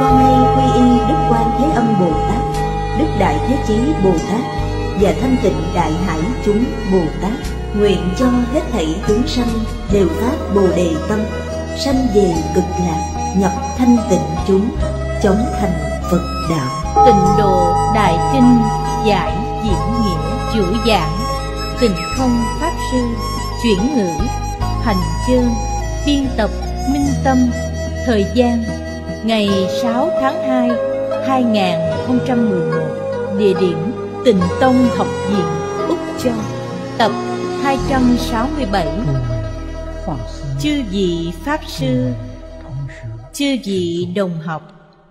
con nay quy y đức quan thế âm bồ tát đức đại thế chí bồ tát và thanh tịnh đại hải chúng bồ tát nguyện cho hết thảy chúng sanh đều phát bồ đề tâm sanh về cực lạc nhập thanh tịnh chúng chống thành phật đạo tịnh độ đại kinh giải diễn nghĩa chủ giảng tình không pháp sư chuyển ngữ hành chương biên tập minh tâm thời gian ngày 6 tháng 2, 2011, địa điểm Tịnh Tông Học Viện, Úc Châu, tập 267. Chư vị Pháp Sư, chư vị đồng học,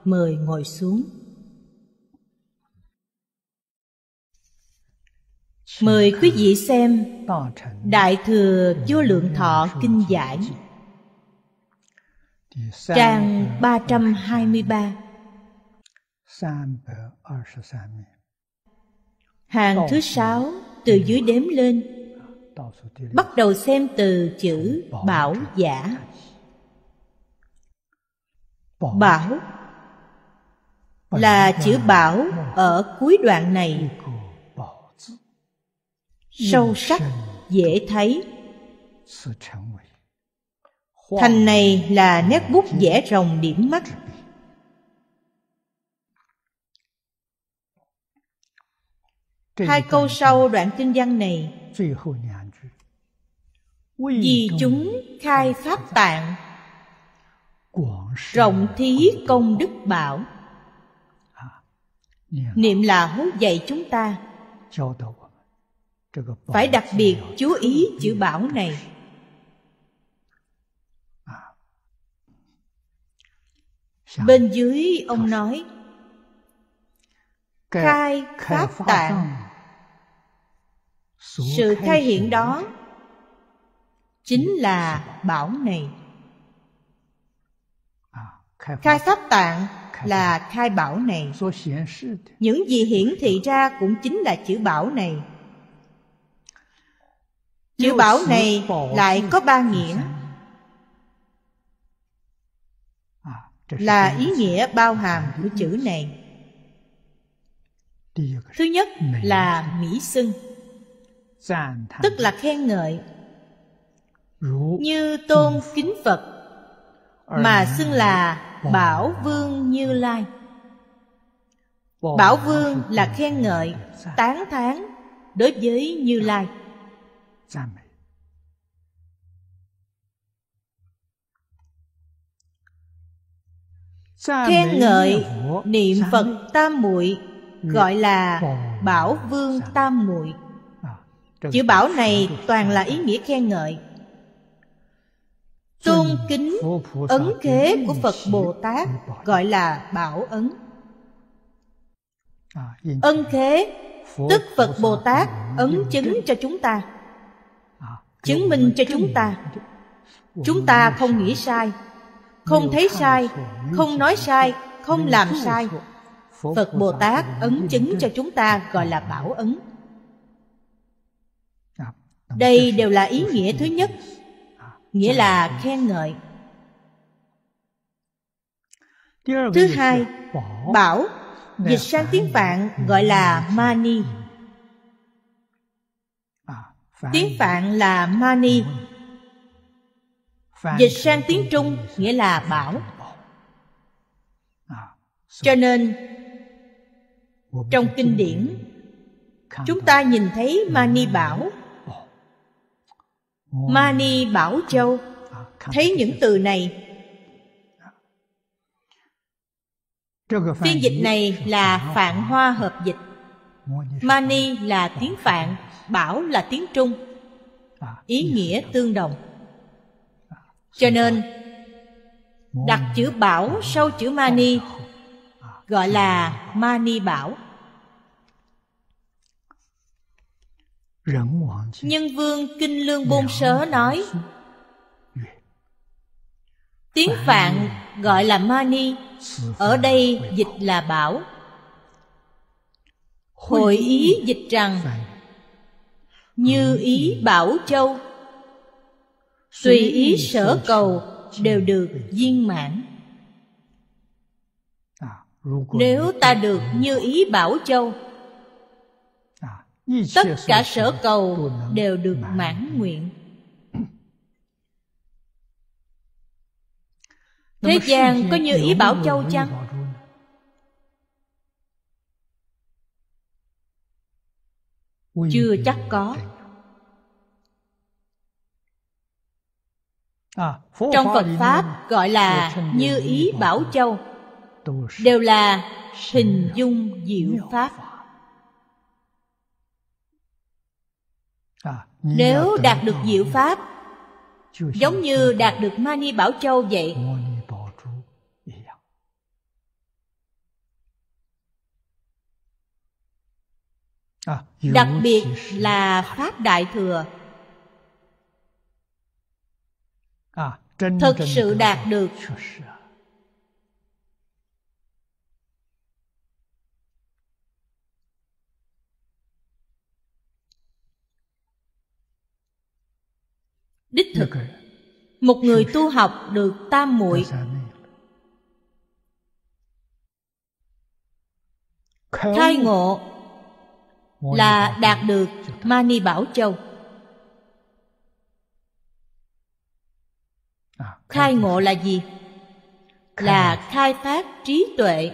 mời ngồi xuống. Mời quý vị xem Đại Thừa Vô Lượng Thọ Kinh Giải Trang 323 Hàng thứ sáu từ dưới đếm lên Bắt đầu xem từ chữ bảo giả Bảo là chữ bảo ở cuối đoạn này Sâu sắc, dễ thấy thành này là nét bút vẽ rồng điểm mắt hai câu sau đoạn kinh văn này vì chúng khai pháp tạng rộng thí công đức bảo à, niệm là hú dạy chúng ta phải đặc biệt chú ý chữ bảo này Bên dưới ông nói à, Khai pháp tạng Sự khai hiện đó Chính là bảo này Khai pháp tạng là khai bảo này Những gì hiển thị ra cũng chính là chữ bảo này Chữ bảo này lại có ba nghĩa là ý nghĩa bao hàm của chữ này thứ nhất là mỹ xưng tức là khen ngợi như tôn kính phật mà xưng là bảo vương như lai bảo vương là khen ngợi tán thán đối với như lai dạ khen ngợi niệm phật tam muội gọi là bảo vương tam muội à, chữ bảo này toàn là ý nghĩa khen ngợi tôn kính ấn khế của phật bồ tát gọi là bảo ấn ân khế tức phật bồ tát ấn chứng cho chúng ta à, chứng minh cho chúng ta chúng ta không nghĩ sai không thấy sai không nói sai không làm sai phật bồ tát ấn chứng cho chúng ta gọi là bảo ấn đây đều là ý nghĩa thứ nhất nghĩa là khen ngợi thứ hai bảo dịch sang tiếng phạn gọi là mani tiếng phạn là mani dịch sang tiếng trung nghĩa là bảo cho nên trong kinh điển chúng ta nhìn thấy mani bảo mani bảo châu thấy những từ này phiên dịch này là phạn hoa hợp dịch mani là tiếng phạn bảo là tiếng trung ý nghĩa tương đồng cho nên đặt chữ bảo sau chữ mani gọi là mani bảo nhân vương kinh lương bôn dạ. sớ nói tiếng dạ. phạn gọi là mani dạ. ở đây dịch là bảo hội ý dịch rằng như ý bảo châu tùy ý sở cầu đều được viên mãn à, nếu ta được như ý bảo châu à, tất cả sở cầu đều được mãn nguyện thế gian có như ý bảo châu chăng chưa chắc có À, trong phật pháp gọi là như ý bảo châu đều là hình dung diệu pháp nếu đạt được diệu pháp à, giống như đạt được mani bảo châu vậy à, đặc biệt là pháp đại thừa thật sự đạt được đích thực một người tu học được tam muội khai ngộ là đạt được mani bảo châu khai ngộ là gì là khai phát trí tuệ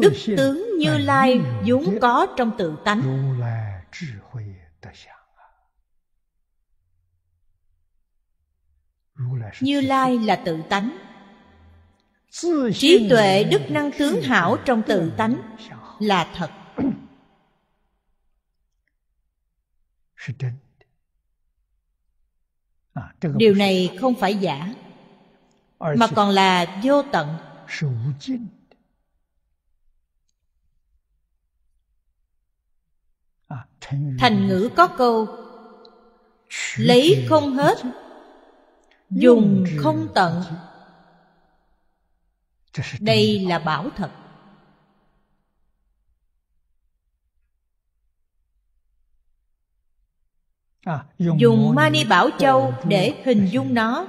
đức tướng như lai vốn có trong tự tánh như lai là tự tánh trí tuệ đức năng tướng hảo trong tự tánh là thật điều này không phải giả mà còn là vô tận thành ngữ có câu lấy không hết dùng không tận đây là bảo thật à, dùng mani bảo châu để hình dung nó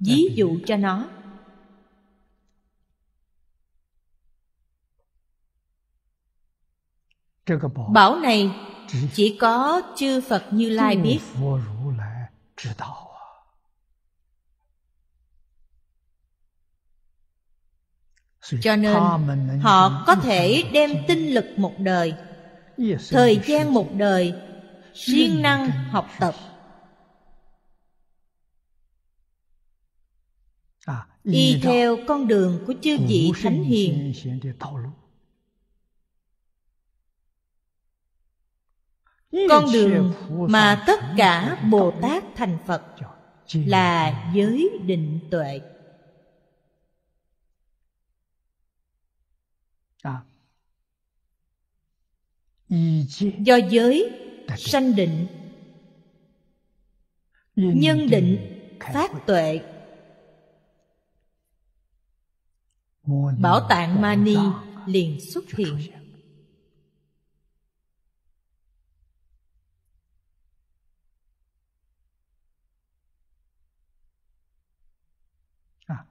ví dụ cho nó bảo này chỉ có chư phật như lai biết à. cho nên họ có thể đem tinh lực một đời thời gian một đời siêng năng học tập y theo con đường của chư vị thánh hiền con đường mà tất cả bồ tát thành phật là giới định tuệ à. do giới sanh định nhân định phát tuệ bảo tạng mani liền xuất hiện à,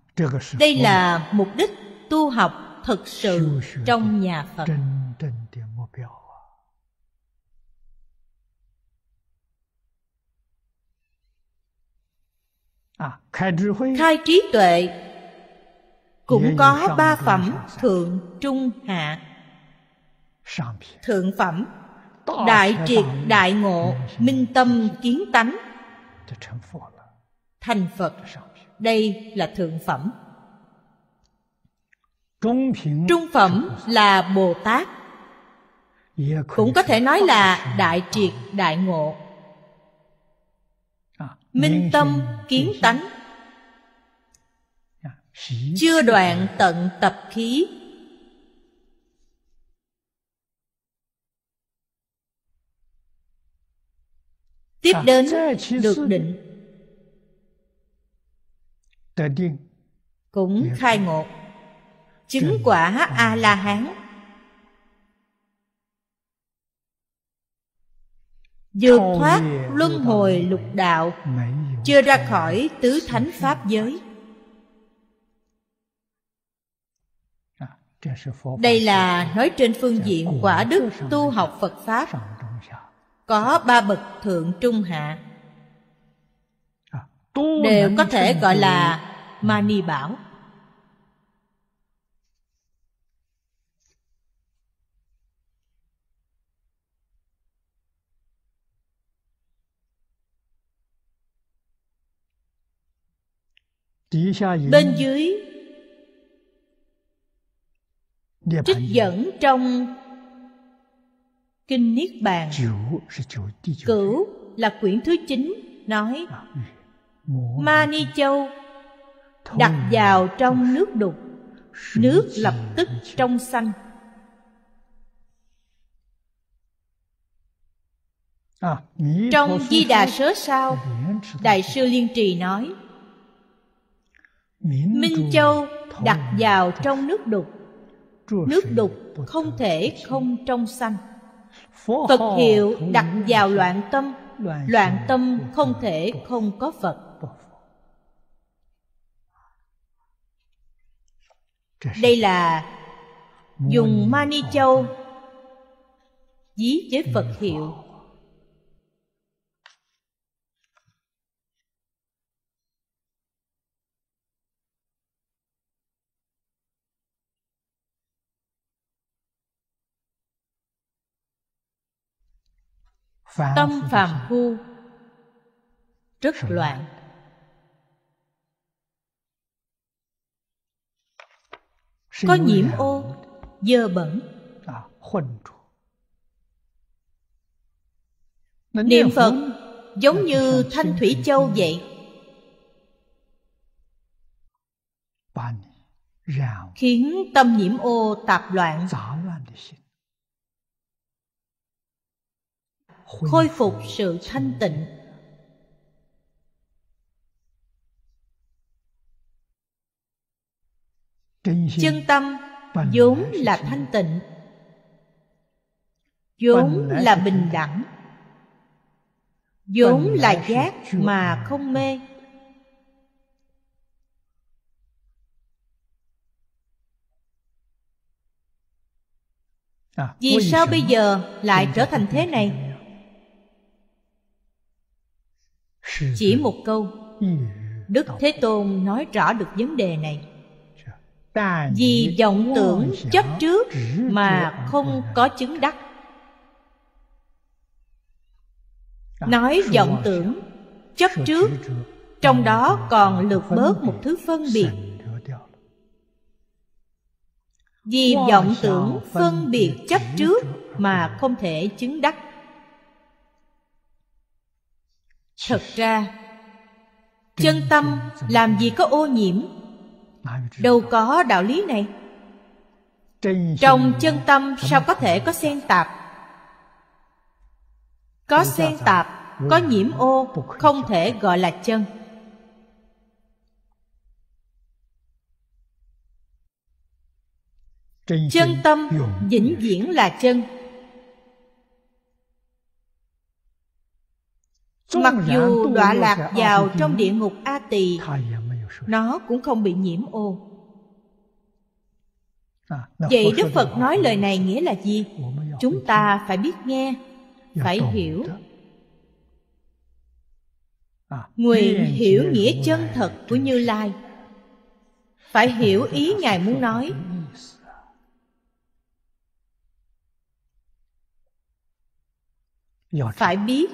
đây là mục đích tu học thực sự trong nhà phật à, khai trí tuệ cũng có ba phẩm thượng trung hạ thượng phẩm đại triệt đại ngộ minh tâm kiến tánh thành phật đây là thượng phẩm trung phẩm là bồ tát cũng có thể nói là đại triệt đại ngộ à, minh tâm kiến tánh chưa đoạn tận tập khí tiếp đến được định cũng khai ngộ chứng quả a la hán vượt thoát luân hồi lục đạo chưa ra khỏi tứ thánh pháp giới đây là nói trên phương diện quả đức tu học phật pháp có ba bậc thượng trung hạ à, đều có thể gọi là mani bảo bên dưới trích dẫn trong kinh niết bàn cửu là quyển thứ chín nói à, ừ. Ma Ni châu đặt vào trong nước đục nước lập tức trong xanh à, trong di đà sớ sao đại sư liên trì nói minh châu đặt vào trong nước đục nước đục không thể không trong sanh phật hiệu đặt vào loạn tâm loạn tâm không thể không có phật đây là dùng mani châu dí với phật hiệu tâm phàm phu rất loạn có nhiễm ô dơ bẩn niệm phật giống như thanh thủy châu vậy khiến tâm nhiễm ô tạp loạn khôi phục sự thanh tịnh chân tâm vốn là thanh tịnh vốn là bình đẳng vốn là giác mà không mê à, vì sao bây giờ lại trở thành thế này chỉ một câu ừ. đức thế tôn nói rõ được vấn đề này dạ. vì vọng tưởng chấp trước mà không có chứng đắc dạ. nói vọng dạ. tưởng chấp trước trong đó còn lượt bớt một thứ phân biệt vì vọng tưởng phân biệt chấp trước mà không thể chứng đắc thật ra chân tâm làm gì có ô nhiễm đâu có đạo lý này trong chân tâm sao có thể có xen tạp có xen tạp có nhiễm ô không thể gọi là chân chân tâm vĩnh viễn là chân mặc dù đọa lạc vào trong địa ngục a tỳ nó cũng không bị nhiễm ô à, vậy đức phật nói lời này nghĩa là gì chúng ta phải biết nghe phải hiểu nguyện hiểu à, nghĩa chân thật của như lai phải hiểu ý ngài muốn nói phải biết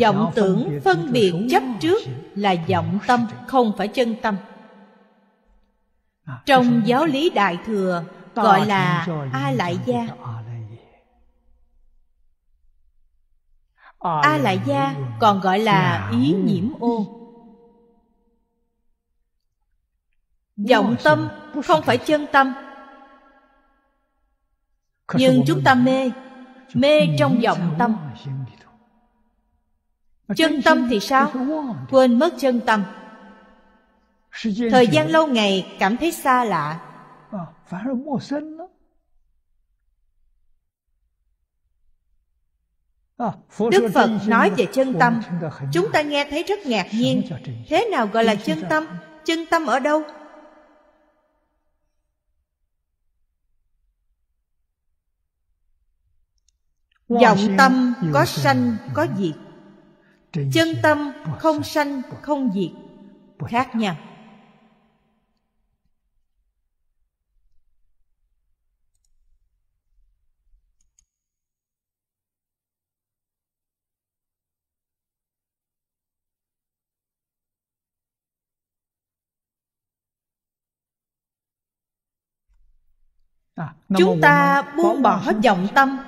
vọng tưởng phân biệt chấp trước là vọng tâm không phải chân tâm à, trong giáo lý đại thừa gọi là a lại gia a lại gia còn gọi là ý nhiễm ô vọng tâm không phải chân tâm nhưng chúng ta mê mê trong vọng tâm chân tâm thì sao quên mất chân tâm thời gian lâu ngày cảm thấy xa lạ à, đức phật nói về chân tâm chúng ta nghe thấy rất ngạc nhiên thế nào gọi là chân tâm chân tâm ở đâu vọng tâm có sanh có diệt chân tâm không sanh không diệt khác nhau à, chúng ta buông bỏ vọng tâm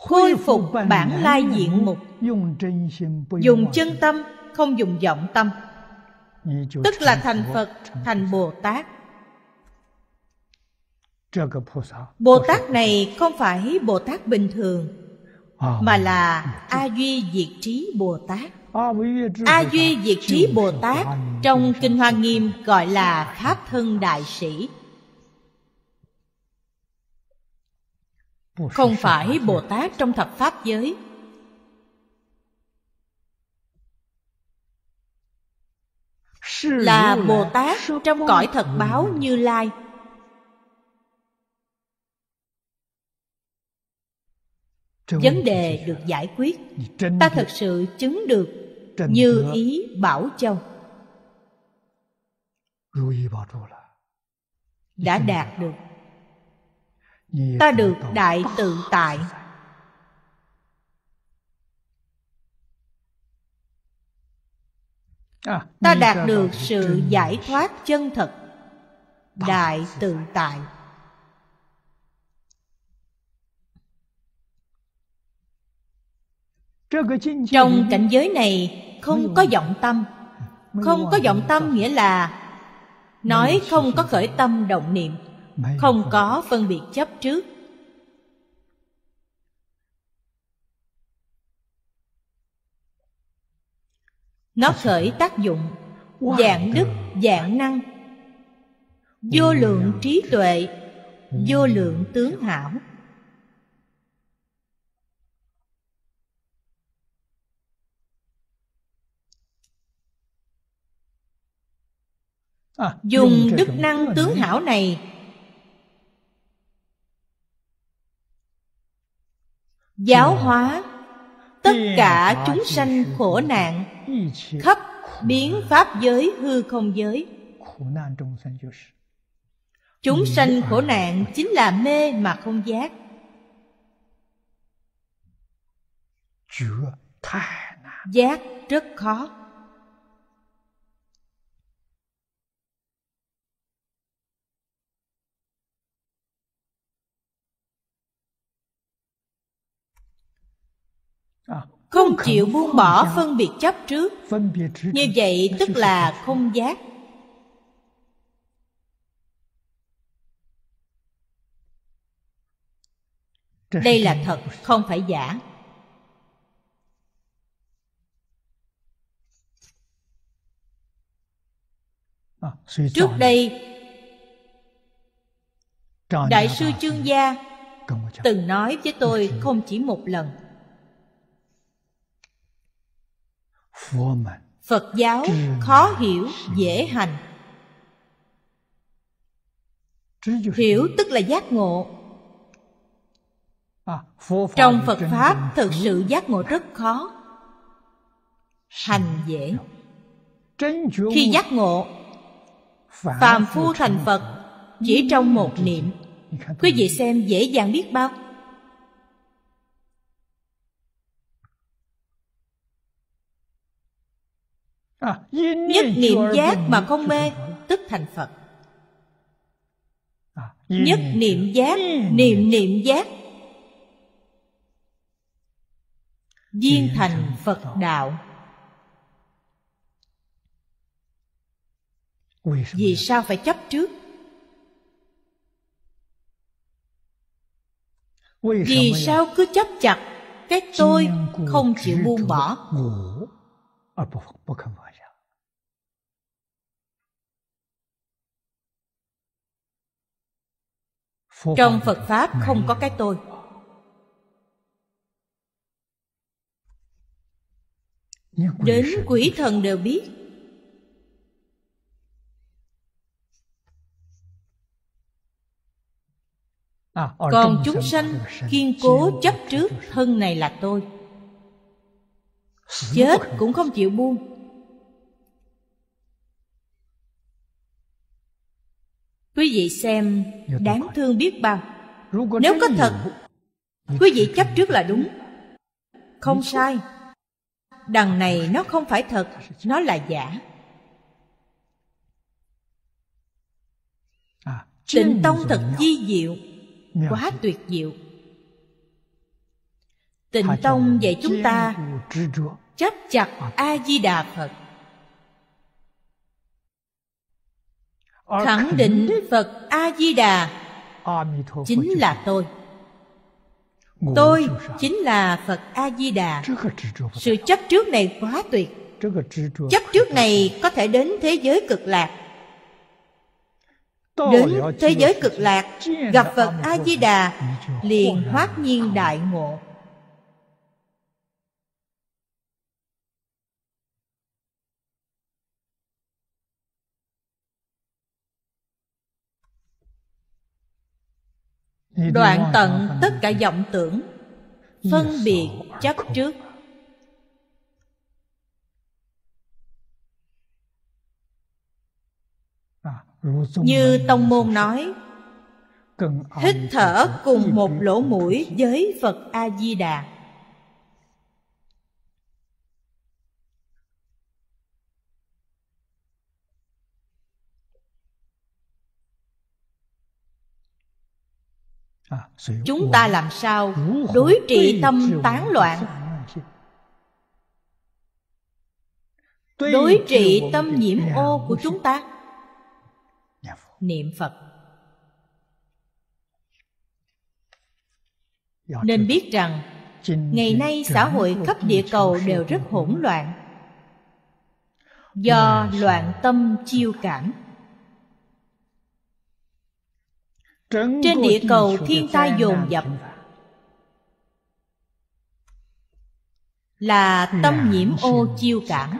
khôi phục bản lai diện mục dùng chân tâm không dùng vọng tâm tức là thành phật thành bồ tát bồ tát này không phải bồ tát bình thường mà là a duy diệt trí bồ tát a duy diệt trí bồ tát trong kinh hoa nghiêm gọi là pháp thân đại sĩ không phải bồ tát trong thập pháp giới là bồ tát trong cõi thật báo như lai vấn đề được giải quyết ta thật sự chứng được như ý bảo châu đã đạt được ta được đại tự tại à, ta đạt được sự giải thoát chân thật đại tự tại trong cảnh giới này không có vọng tâm không có vọng tâm nghĩa là nói không có khởi tâm động niệm không có phân biệt chấp trước nó khởi tác dụng dạng đức dạng năng vô lượng trí tuệ vô lượng tướng hảo à, dùng đức năng tướng hảo này giáo ừ. hóa tất cả chúng sanh khổ nạn khắp biến pháp giới hư không giới chúng sanh khổ nạn chính là mê mà không giác giác rất khó không chịu buông bỏ phân biệt chấp trước như vậy tức là không giác đây là thật không phải giả à, trước đây đại sư trương gia từng nói với tôi không chỉ một lần phật giáo khó hiểu dễ hành hiểu tức là giác ngộ à, trong phật pháp thực sự giác ngộ rất khó hành dễ khi giác ngộ phàm phu thành phật chỉ trong một niệm quý vị xem dễ dàng biết bao À, Nhất niệm giác mà không mê Tức thành Phật à, Nhất niệm giác Niệm niệm giác Viên thành Phật Đạo Vì sao phải chấp trước Vì sao cứ chấp chặt Cái tôi không chịu buông bỏ trong phật pháp không ừ. có cái tôi đến quỷ thần đều biết à, còn chúng sanh kiên cố chấp trước thân này là tôi chết cũng không chịu buông quý vị xem đáng thương biết bao nếu có thật quý vị chấp trước là đúng không sai đằng này nó không phải thật nó là giả à, tịnh tông thật di diệu quá tuyệt diệu tịnh tông dạy chúng ta chấp chặt a di đà phật khẳng định phật a di đà chính là tôi tôi chính là phật a di đà sự chấp trước này quá tuyệt chấp trước này có thể đến thế giới cực lạc đến thế giới cực lạc gặp phật a di đà liền hoát nhiên đại ngộ đoạn tận tất cả vọng tưởng phân biệt chấp trước à, như tông môn nói hít thở cùng một lỗ mũi với phật a di đà À, chúng ta làm sao đối trị tâm tán loạn đối trị tâm nhiễm ô của chúng ta niệm phật nên biết rằng ngày nay xã hội khắp địa cầu đều rất hỗn loạn do loạn tâm chiêu cảm trên địa cầu thiên tai dồn dập là tâm nhiễm ô chiêu cảm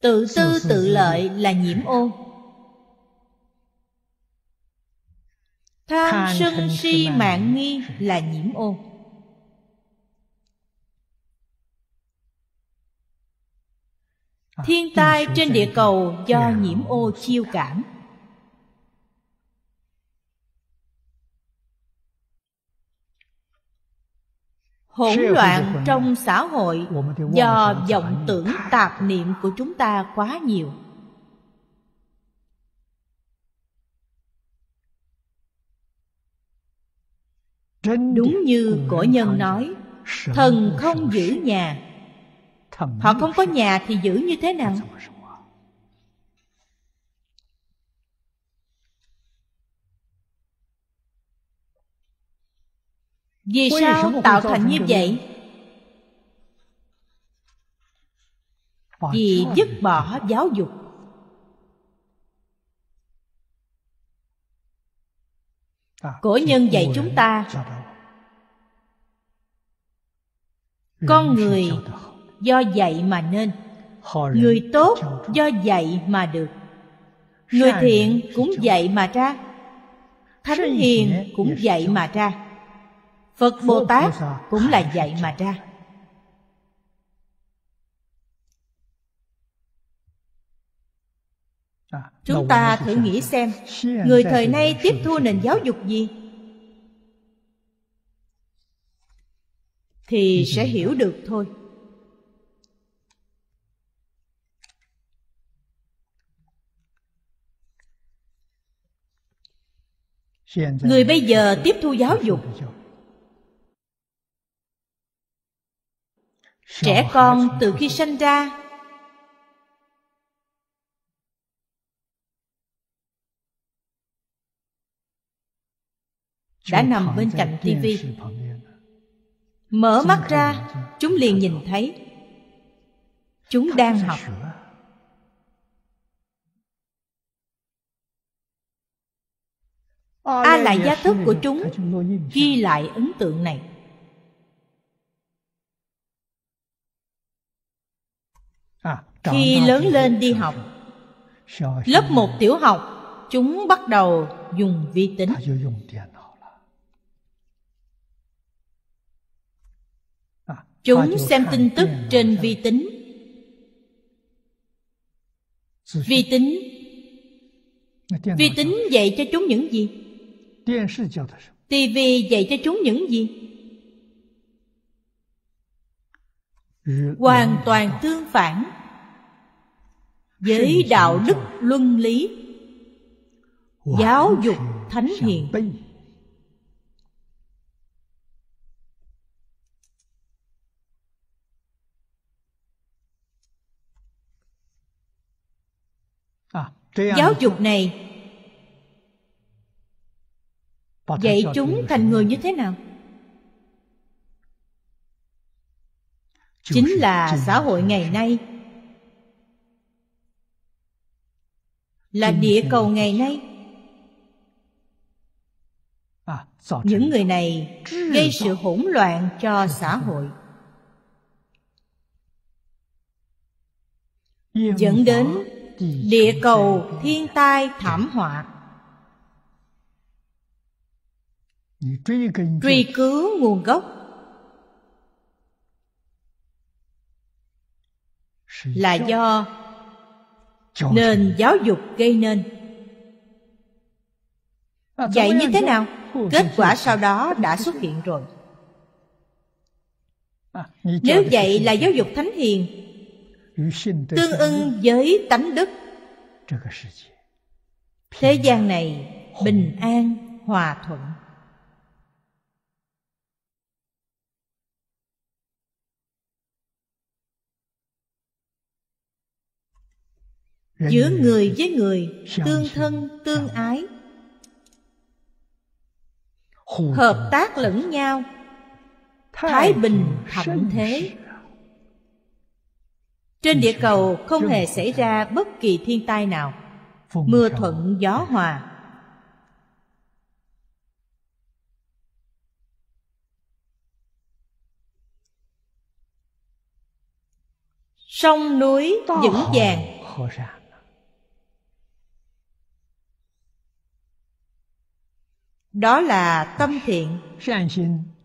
tự tư tự lợi là nhiễm ô tham sân si mạng nghi là nhiễm ô thiên tai trên địa cầu do nhiễm ô chiêu cảm hỗn loạn trong xã hội do vọng tưởng tạp niệm của chúng ta quá nhiều đúng như cổ nhân nói thần không giữ nhà Họ không có nhà thì giữ như thế nào? Vì sao tạo thành như vậy? Vì dứt bỏ giáo dục Cổ nhân dạy chúng ta Con người do dạy mà nên người tốt do dạy mà được người thiện cũng dạy mà ra thánh hiền cũng dạy mà ra phật bồ tát cũng là dạy mà ra à, chúng ta thử nghĩ xem người thời nay tiếp thu nền giáo dục gì thì sẽ hiểu được thôi người bây giờ tiếp thu giáo dục trẻ con từ khi sinh ra đã nằm bên cạnh tivi mở mắt ra chúng liền nhìn thấy chúng đang học a lại gia thức của chúng ghi lại ấn tượng này à, khi lớn lên đi học lớp một tiểu học chúng bắt đầu dùng vi tính à, chúng xem tin tức trên vi tính vi tính vi tính dạy cho chúng những gì TV dạy cho chúng những gì? Hoàn toàn tương phản Với đạo đức luân lý Giáo dục thánh hiền à, à, Giáo dục này Vậy chúng thành người như thế nào? Chính là xã hội ngày nay Là địa cầu ngày nay à, Những người này gây sự hỗn loạn cho xã hội dẫn đến địa cầu thiên tai thảm họa truy cứu nguồn gốc là do nền giáo dục gây nên à, vậy như thế nào kết quả sau đó đã xuất hiện rồi à, nếu vậy là giáo dục thánh hiền tương ưng với tánh đức thế gian này bình an hòa thuận giữa người với người tương thân tương ái hợp tác lẫn nhau thái bình thạnh thế trên địa cầu không hề xảy ra bất kỳ thiên tai nào mưa thuận gió dạ. hòa sông núi vững vàng Đó là tâm thiện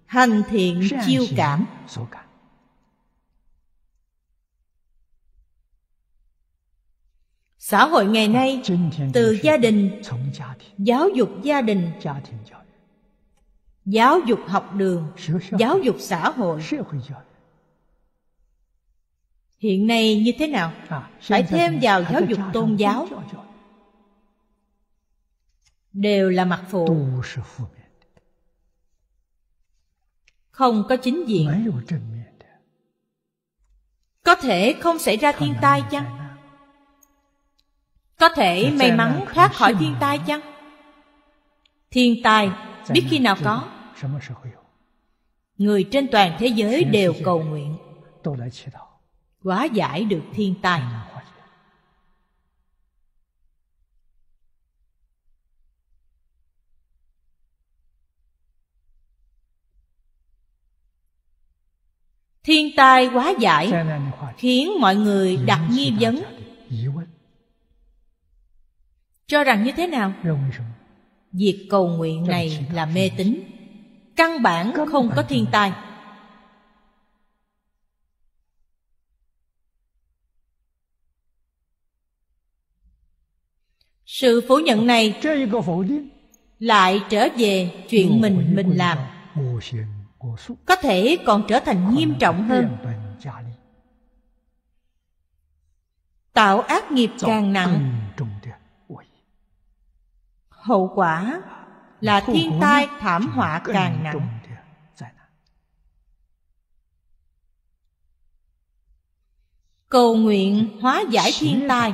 Hành thiện chiêu cảm Xã hội ngày nay à, Từ gia đình Giáo dục gia đình Giáo dục học đường Giáo dục xã hội Hiện nay như thế nào? À, Phải thêm vào giáo dục tôn giáo đều là mặt phụ không có chính diện có thể không xảy ra thiên tai chăng có thể may mắn thoát khỏi thiên tai chăng thiên tai biết khi nào có người trên toàn thế giới đều cầu nguyện quá giải được thiên tai thiên tai quá giải khiến mọi người đặt nghi vấn cho rằng như thế nào việc cầu nguyện này là mê tín căn bản không có thiên tai sự phủ nhận này lại trở về chuyện mình mình làm có thể còn trở thành nghiêm trọng hơn tạo ác nghiệp càng nặng hậu quả là thiên tai thảm họa càng nặng cầu nguyện hóa giải thiên tai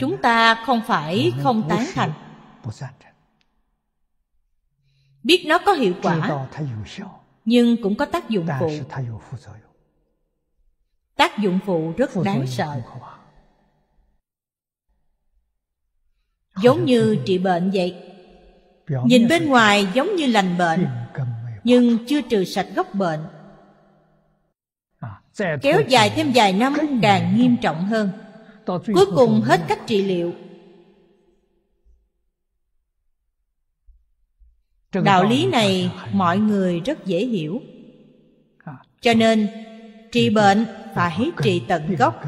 chúng ta không phải không tán thành biết nó có hiệu quả nhưng cũng có tác dụng phụ tác dụng phụ rất đáng sợ giống như trị bệnh vậy nhìn bên ngoài giống như lành bệnh nhưng chưa trừ sạch gốc bệnh à, kéo dài thêm vài năm càng nghiêm trọng hơn cuối cùng hết cách trị liệu đạo lý này mọi người rất dễ hiểu à, cho nên trị bệnh phải trị tận gốc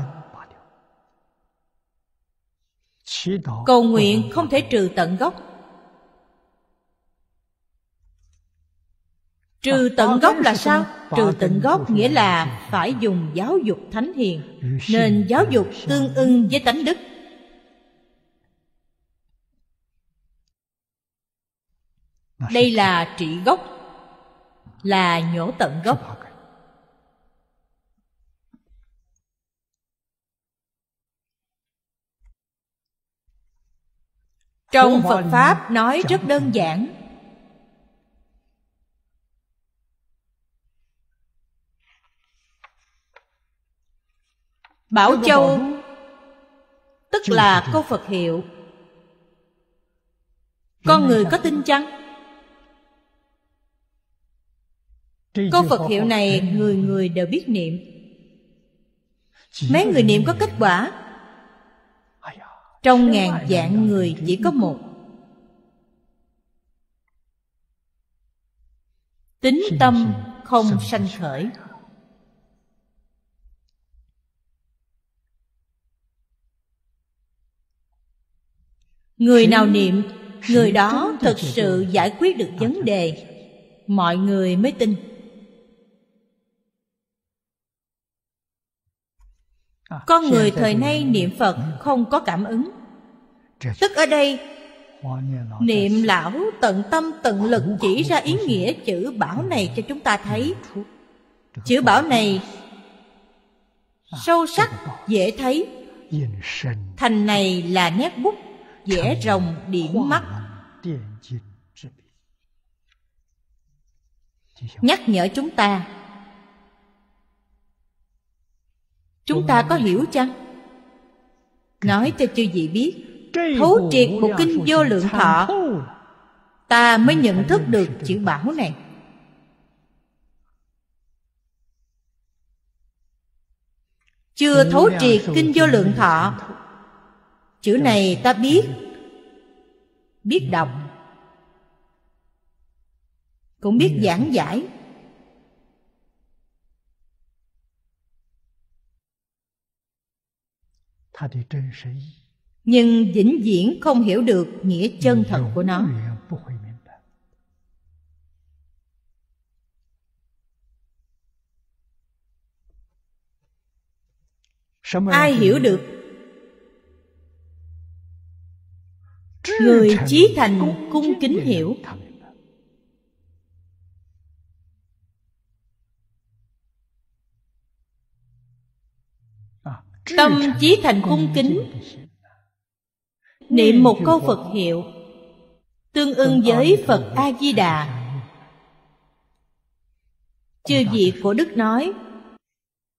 cầu nguyện không thể trừ tận gốc trừ à, tận gốc là sao trừ tận gốc nghĩa là phải dùng giáo dục thánh hiền nên giáo dục tương ưng với tánh đức đây là trị gốc là nhổ tận gốc trong phật pháp nói rất đơn giản bảo châu tức là câu phật hiệu con người có tin chăng Câu Phật hiệu này người người đều biết niệm Mấy người niệm có kết quả Trong ngàn dạng người chỉ có một Tính tâm không sanh khởi Người nào niệm Người đó thực sự giải quyết được à, vấn đề Mọi người mới tin con người thời nay niệm phật không có cảm ứng tức ở đây niệm lão tận tâm tận lực chỉ ra ý nghĩa chữ bảo này cho chúng ta thấy chữ bảo này sâu sắc dễ thấy thành này là nét bút dễ rồng điểm mắt nhắc nhở chúng ta chúng ta có hiểu chăng nói cho chư vị biết thấu triệt một kinh vô lượng thọ ta mới nhận thức được chữ bảo này chưa thấu triệt kinh vô lượng thọ chữ này ta biết biết đọc cũng biết giảng giải nhưng vĩnh viễn không hiểu được nghĩa chân thật của nó ai hiểu được người trí thành cung kính hiểu tâm chí thành cung kính niệm một câu phật hiệu tương ưng với phật a di đà chư vị của đức nói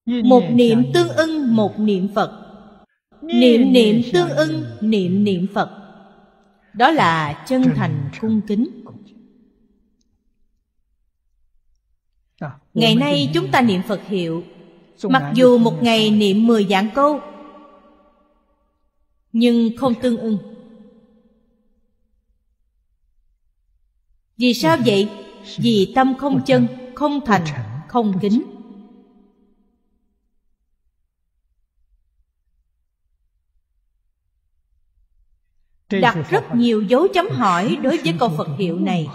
một niệm tương ưng một niệm phật niệm niệm tương ưng niệm niệm phật đó là chân thành cung kính ngày nay chúng ta niệm phật hiệu Mặc dù một ngày niệm mười dạng câu Nhưng không tương ưng Vì sao vậy? Vì tâm không chân, không thành, không kính Đặt rất nhiều dấu chấm hỏi đối với câu Phật hiệu này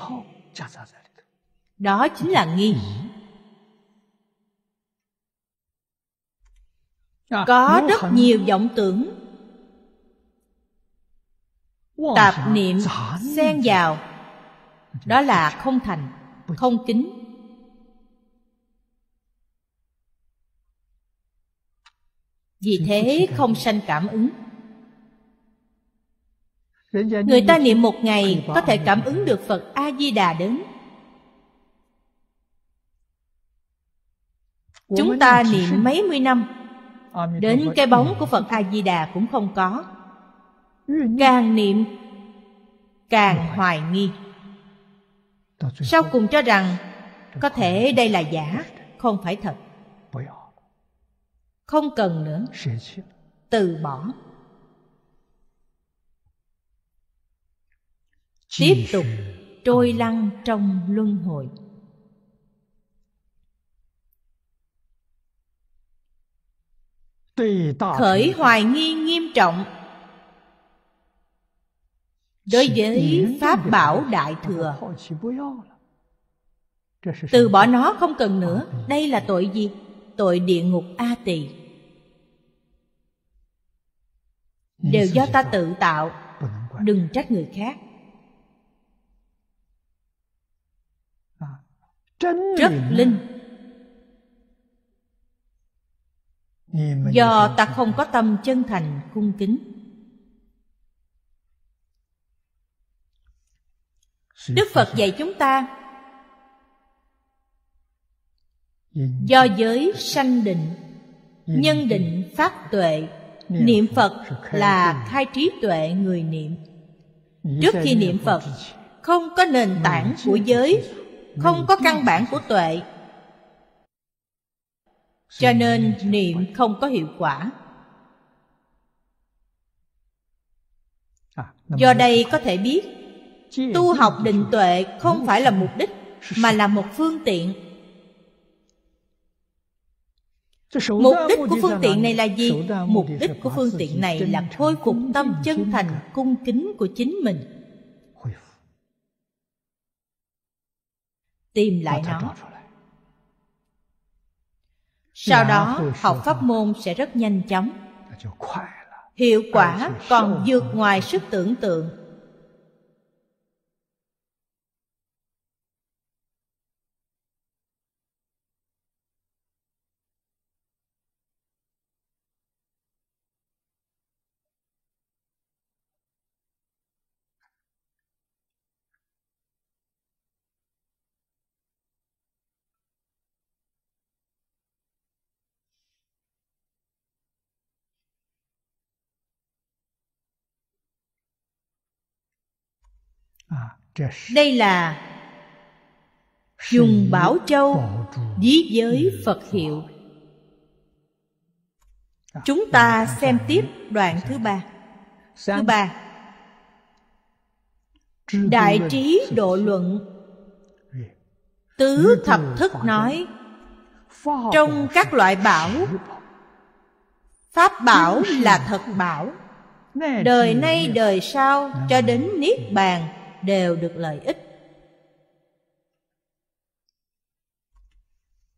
Đó chính là nghi Ờ, có rất nhiều vọng tưởng tạp niệm xen vào đó là không thành không kính vì thế không sanh cảm ứng người ta niệm một ngày có thể cảm ứng được phật a di đà đến chúng ta niệm mấy mươi năm Đến cái bóng của Phật A-di-đà cũng không có ừ, Càng niệm Càng hoài nghi Sau cùng cho rằng Có thể đây là giả Không phải thật Không cần nữa Từ bỏ Tiếp tục trôi lăn trong luân hồi khởi hoài nghi nghiêm trọng đối với pháp bảo đại thừa từ bỏ nó không cần nữa đây là tội gì tội địa ngục a tỳ đều do ta tự tạo đừng trách người khác à, rất linh do ta không có tâm chân thành cung kính đức phật dạy chúng ta do giới sanh định nhân định phát tuệ niệm phật là khai trí tuệ người niệm trước khi niệm phật không có nền tảng của giới không có căn bản của tuệ cho nên niệm không có hiệu quả do đây có thể biết tu học định tuệ không phải là mục đích mà là một phương tiện mục đích của phương tiện này là gì mục đích của phương tiện này là khôi phục tâm chân thành cung kính của chính mình tìm lại nó sau đó học pháp môn sẽ rất nhanh chóng hiệu quả còn vượt ngoài sức tưởng tượng đây là dùng bảo châu dí giới phật hiệu à, chúng ta xem tiếp đoạn thứ ba thứ ba đại trí độ luận tứ thập thức nói trong các loại bảo pháp bảo là thật bảo đời nay đời sau cho đến niết bàn đều được lợi ích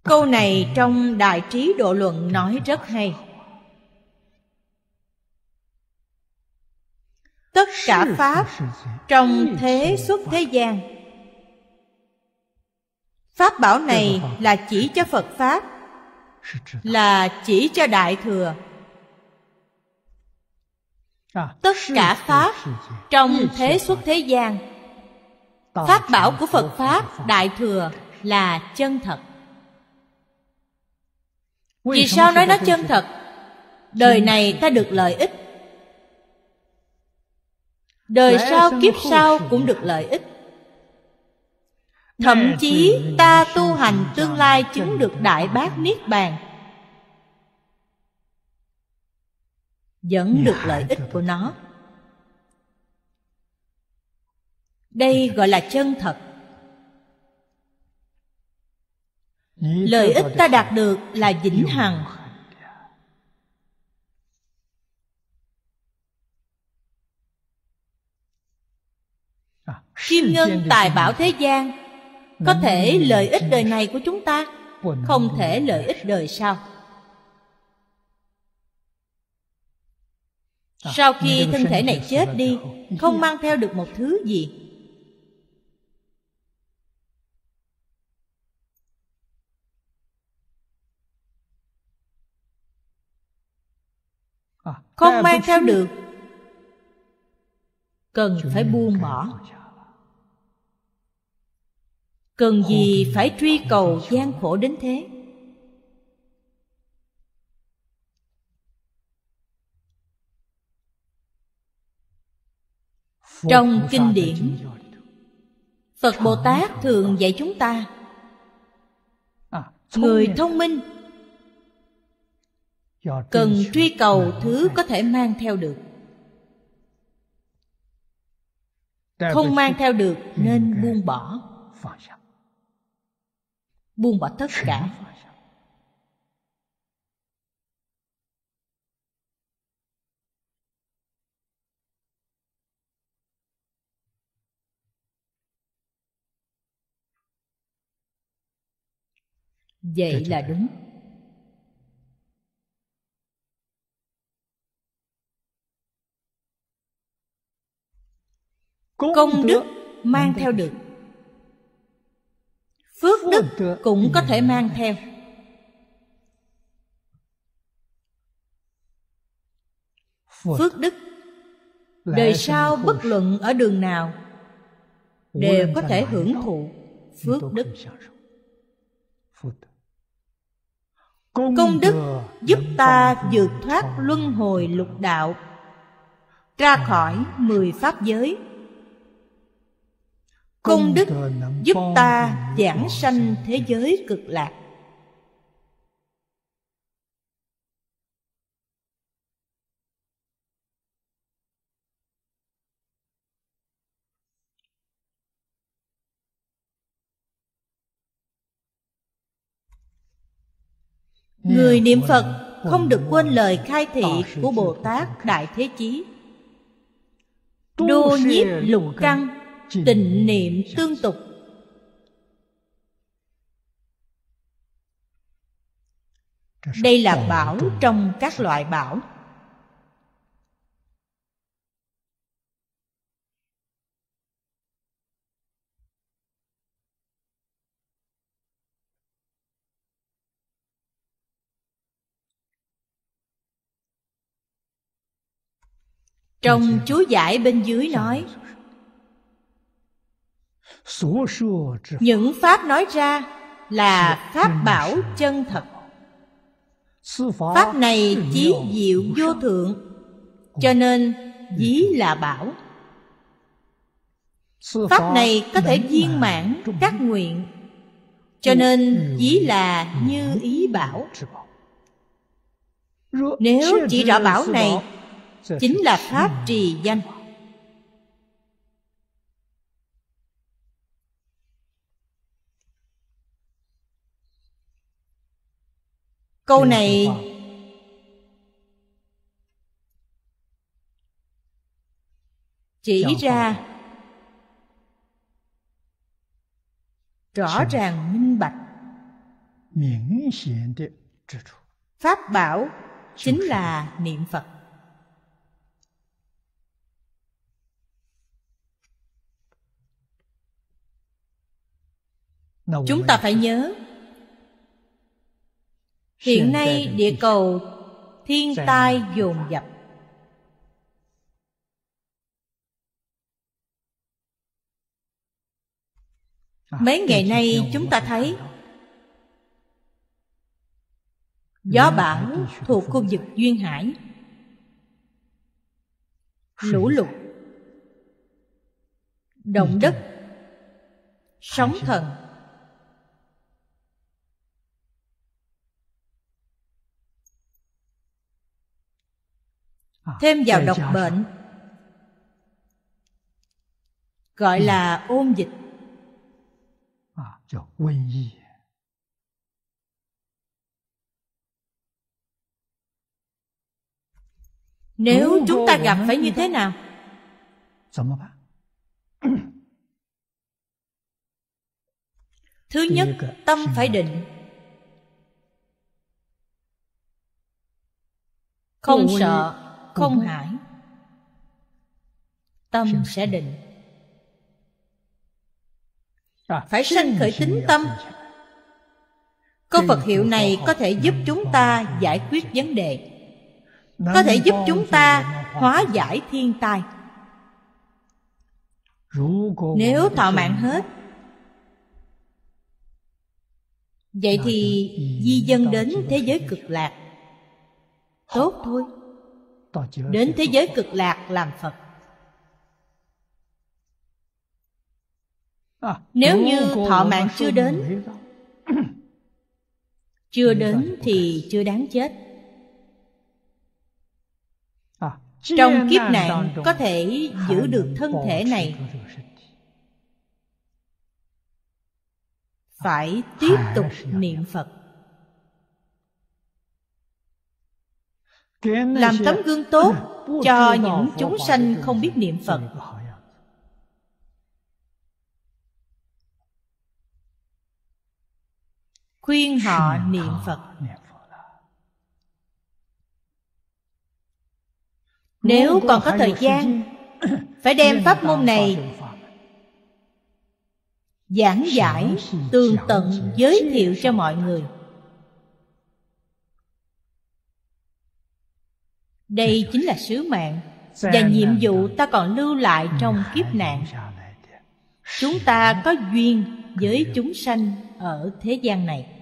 câu này trong đại trí độ luận nói rất hay tất cả pháp trong thế xuất thế gian pháp bảo này là chỉ cho phật pháp là chỉ cho đại thừa à, tất cả pháp trong thế xuất thế gian pháp bảo của phật pháp đại thừa là chân thật vì sao nói nó chân thật đời này ta được lợi ích đời sau kiếp sau cũng được lợi ích thậm chí ta tu hành tương lai chứng được đại bác niết bàn vẫn được lợi ích của nó đây gọi là chân thật lợi ích ta đạt được là vĩnh hằng kim ngân tài bảo thế gian có thể lợi ích đời này của chúng ta không thể lợi ích đời sau à, sau khi thân thể này chết đi không mang theo được một thứ gì À, không mang theo được cần phải buông bỏ cần gì phải truy cầu gian khổ đến thế trong kinh điển phật bồ tát thường dạy chúng ta à, người thông minh cần truy cầu thứ có thể mang theo được không mang theo được nên buông bỏ buông bỏ tất cả vậy là đúng công đức mang theo được phước đức cũng có thể mang theo phước đức đời sau bất luận ở đường nào đều có thể hưởng thụ phước đức công đức giúp ta vượt thoát luân hồi lục đạo ra khỏi mười pháp giới công đức giúp ta giảng sanh thế giới cực lạc người niệm phật không được quên lời khai thị của bồ tát đại thế chí đô nhiếp lục căng tình niệm tương tục đây là bảo trong các loại bảo trong chú giải bên dưới nói những pháp nói ra là pháp bảo chân thật Pháp này chí diệu vô thượng Cho nên dí là bảo Pháp này có thể viên mãn các nguyện Cho nên dí là như ý bảo Nếu chỉ rõ bảo này Chính là Pháp trì danh câu này chỉ ra rõ ràng minh bạch pháp bảo chính là niệm phật chúng ta phải nhớ hiện nay địa cầu thiên tai dồn dập à, mấy ngày nay chúng ta thấy gió bão thuộc khu vực duyên hải lũ lụt động đất sóng thần À, thêm vào độc bệnh gọi ừ. là ôn dịch à, nếu chúng ta gặp phải như thế nào thứ nhất tâm phải định không sợ không hải tâm sẽ định phải sanh khởi tính tâm câu phật hiệu này có thể giúp chúng ta giải quyết vấn đề có thể giúp chúng ta hóa giải thiên tai nếu thọ mạng hết vậy thì di dân đến thế giới cực lạc tốt thôi đến thế giới cực lạc làm phật à, nếu như thọ mạng chưa đến chưa đến thì chưa đáng chết à, trong kiếp nạn có thể giữ được thân thể này phải tiếp tục niệm phật làm tấm gương tốt cho những chúng sanh không biết niệm phật khuyên họ niệm phật nếu còn có thời gian phải đem pháp môn này giảng giải tường tận giới thiệu cho mọi người đây chính là sứ mệnh và nhiệm vụ ta còn lưu lại trong kiếp nạn chúng ta có duyên với chúng sanh ở thế gian này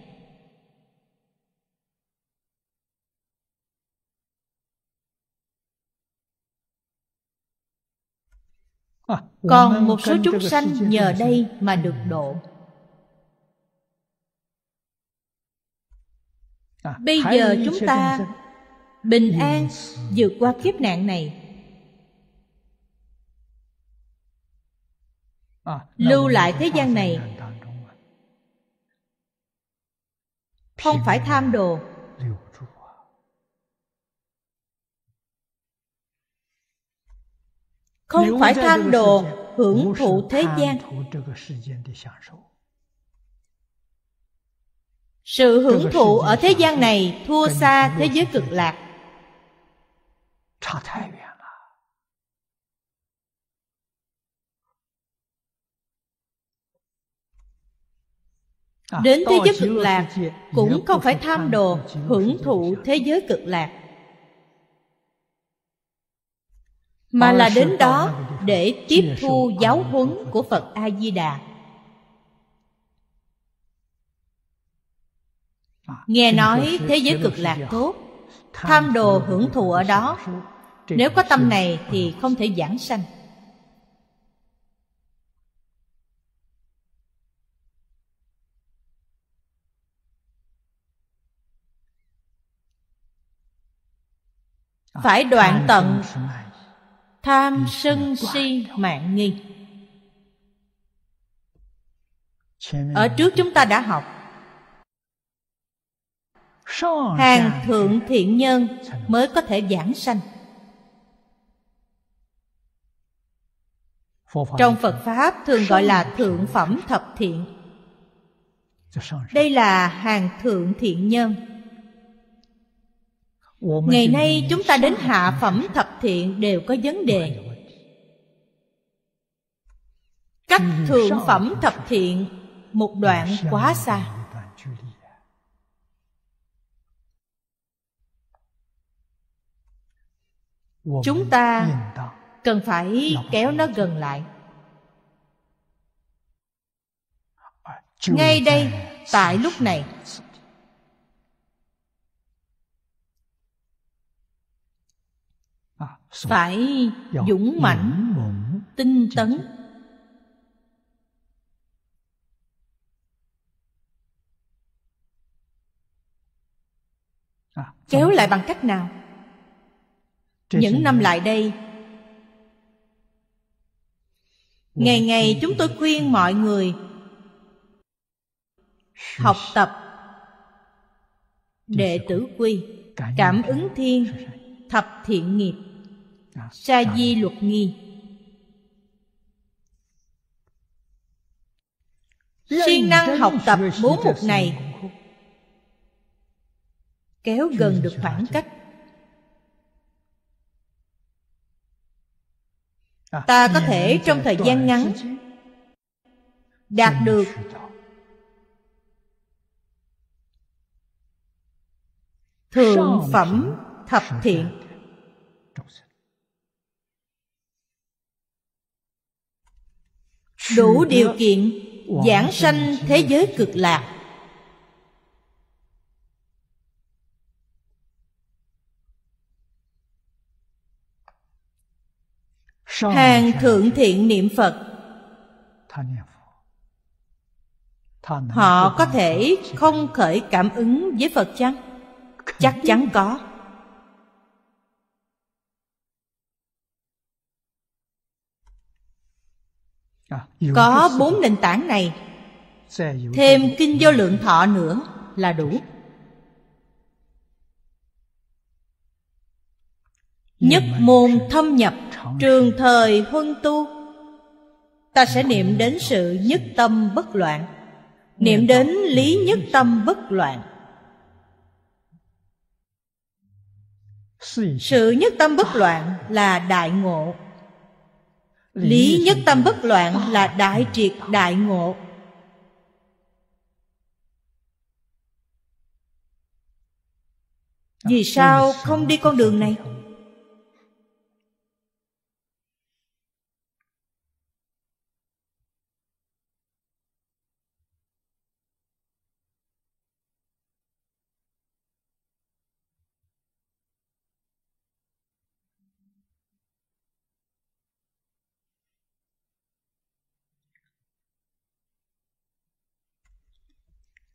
còn một số chúng sanh nhờ đây mà được độ à, bây giờ chúng ta bình an vượt qua kiếp nạn này à, lưu lại thế gian này không phải tham đồ không phải tham đồ hưởng thụ thế gian sự hưởng thụ ở thế gian này thua xa thế giới cực lạc 差太远了。Đến thế giới cực lạc cũng không phải tham đồ hưởng thụ thế giới cực lạc Mà là đến đó để tiếp thu giáo huấn của Phật A-di-đà à, Nghe nói thế giới cực lạc tốt Tham đồ hưởng thụ ở đó nếu có tâm này thì không thể giảng sanh à, phải đoạn tận tham sân si mạng nghi ở trước chúng ta đã học hàng thượng thiện nhân mới có thể giảng sanh trong phật pháp thường gọi là thượng phẩm thập thiện đây là hàng thượng thiện nhân ngày nay chúng ta đến hạ phẩm thập thiện đều có vấn đề cách thượng phẩm thập thiện một đoạn quá xa chúng ta cần phải kéo nó gần lại à, ngay đây tại lúc này à, phải dũng mãnh tinh tấn à, kéo lại bằng cách nào những năm lại đây ngày ngày chúng tôi khuyên mọi người học tập đệ tử quy cảm ứng thiên thập thiện nghiệp à, sa di luật nghi siêng năng học tập bốn mục này kéo gần được khoảng cách ta có thể trong thời gian ngắn đạt được thượng phẩm thập thiện đủ điều kiện giảng sanh thế giới cực lạc hàng thượng thiện niệm phật họ có thể không khởi cảm ứng với phật chăng chắc chắn có có bốn nền tảng này thêm kinh vô lượng thọ nữa là đủ Nhất môn thâm nhập Trường thời huân tu Ta sẽ niệm đến sự nhất tâm bất loạn Niệm đến lý nhất tâm bất loạn Sự nhất tâm bất loạn là đại ngộ Lý nhất tâm bất loạn là đại triệt đại ngộ Vì dạ, sao không đi con đường này?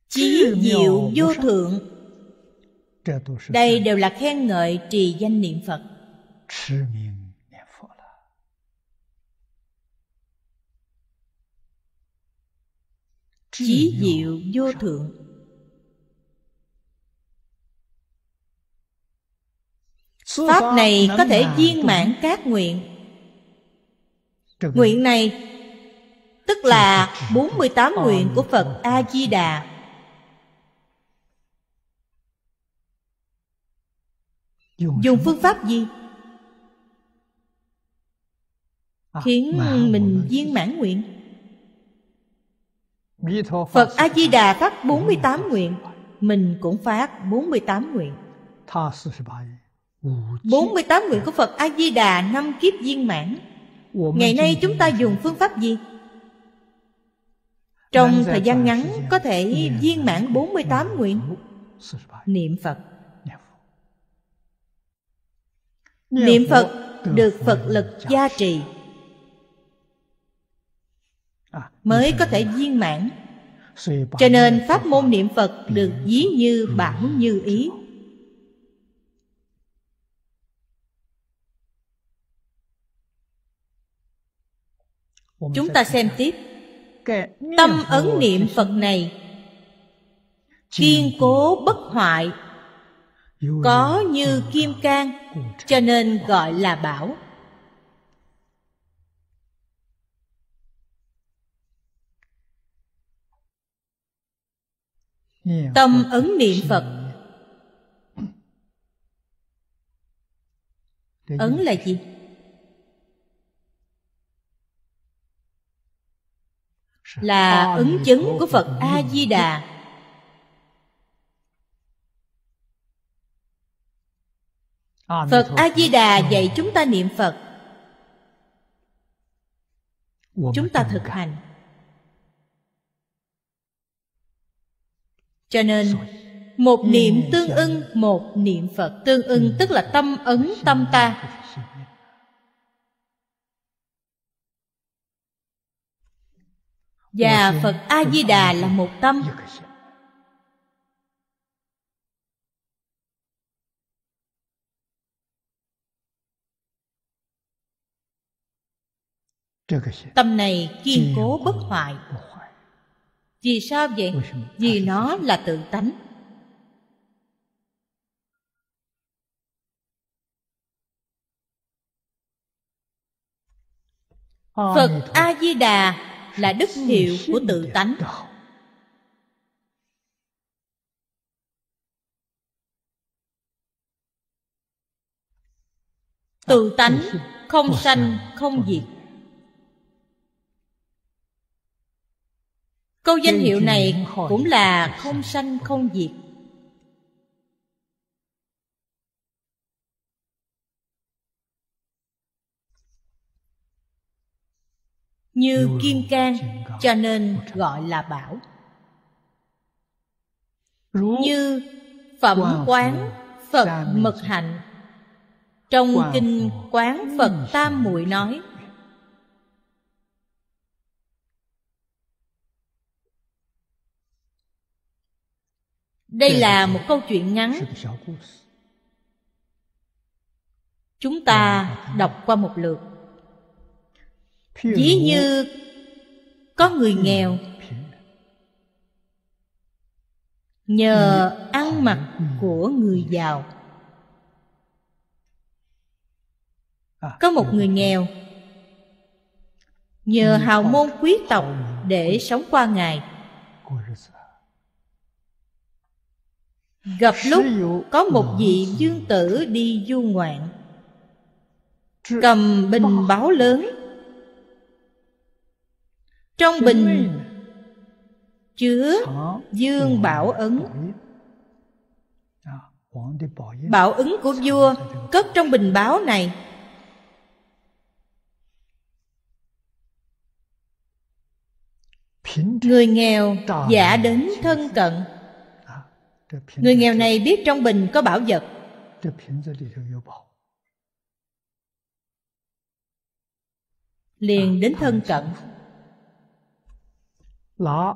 chí diệu vô thượng đây đều là khen ngợi trì danh niệm phật chí diệu vô thượng pháp này có thể viên mãn các nguyện nguyện này tức là 48 nguyện của Phật A Di Đà dùng phương pháp gì à, khiến mình viên mãn nguyện Phật A Di Đà phát 48 nguyện, mình cũng phát 48 nguyện. 48 nguyện của Phật A Di Đà năm kiếp viên mãn. Ngày nay chúng ta dùng phương pháp gì? Trong thời gian ngắn có thể viên mãn 48 nguyện niệm Phật. À, niệm phật được phật lực gia trì mới có thể viên mãn cho nên pháp môn niệm phật được ví như bản như ý chúng ta xem tiếp tâm ấn niệm phật này kiên cố bất hoại có như kim cang cho nên gọi là bảo tâm ấn niệm phật ấn là gì là ứng chứng của phật a di đà À, Phật A-di-đà dạy chúng ta niệm Phật Chúng ta thực hành Cho nên Một niệm tương ưng Một niệm Phật tương ưng Tức là tâm ấn tâm ta Và Phật A-di-đà là một tâm Tâm này kiên cố bất hoại Vì sao vậy? Vì nó là tự tánh Phật A-di-đà là đức hiệu của tự tánh Tự tánh không sanh không diệt Câu danh hiệu này cũng là không sanh không diệt Như kim cang cho nên gọi là bảo Như phẩm quán Phật mật hạnh Trong kinh quán Phật Tam Muội nói đây là một câu chuyện ngắn chúng ta đọc qua một lượt ví như có người nghèo nhờ ăn mặc của người giàu có một người nghèo nhờ hào môn quý tộc để sống qua ngày Gặp lúc có một vị dương tử đi du ngoạn Cầm bình báo lớn Trong bình chứa dương bảo ấn à, Bảo ứng của vua cất trong bình báo này Người nghèo giả đến thân cận Người nghèo này biết trong bình có bảo vật Liền đến thân cận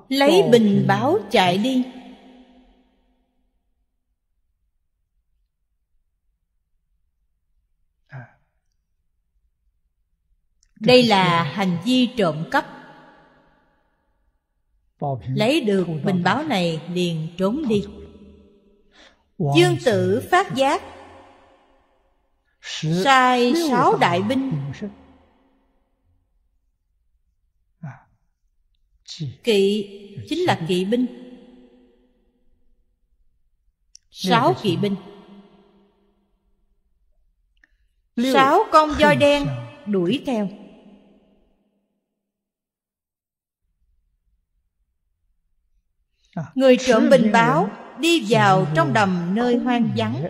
Lấy bình báo chạy đi Đây là hành vi trộm cắp Lấy được bình báo này liền trốn đi Dương tử phát giác Sai sáu đại binh à, Kỵ chính là kỵ binh Sáu kỵ binh Sáu con voi đen đuổi theo à, Người trộm bình báo đi vào trong đầm nơi hoang vắng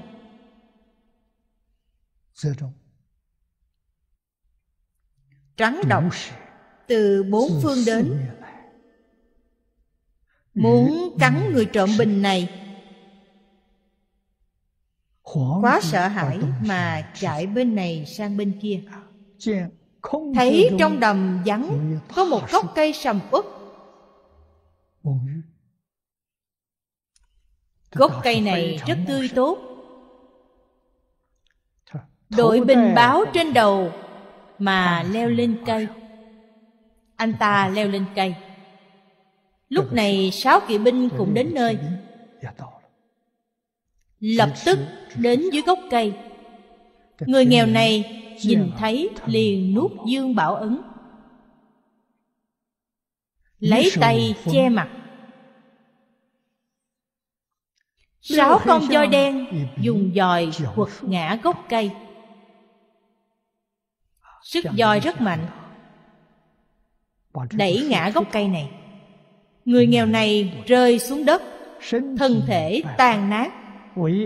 trắng độc từ bốn phương đến muốn cắn người trộm bình này quá sợ hãi mà chạy bên này sang bên kia thấy trong đầm vắng có một gốc cây sầm uất gốc cây này rất tươi tốt đội bình báo trên đầu mà leo lên cây anh ta leo lên cây lúc này sáu kỵ binh cũng đến nơi lập tức đến dưới gốc cây người nghèo này nhìn thấy liền nuốt dương bảo ứng lấy tay che mặt sáu con voi đen dùng dòi quật ngã gốc cây sức dòi rất mạnh đẩy ngã gốc cây này người nghèo này rơi xuống đất thân thể tàn nát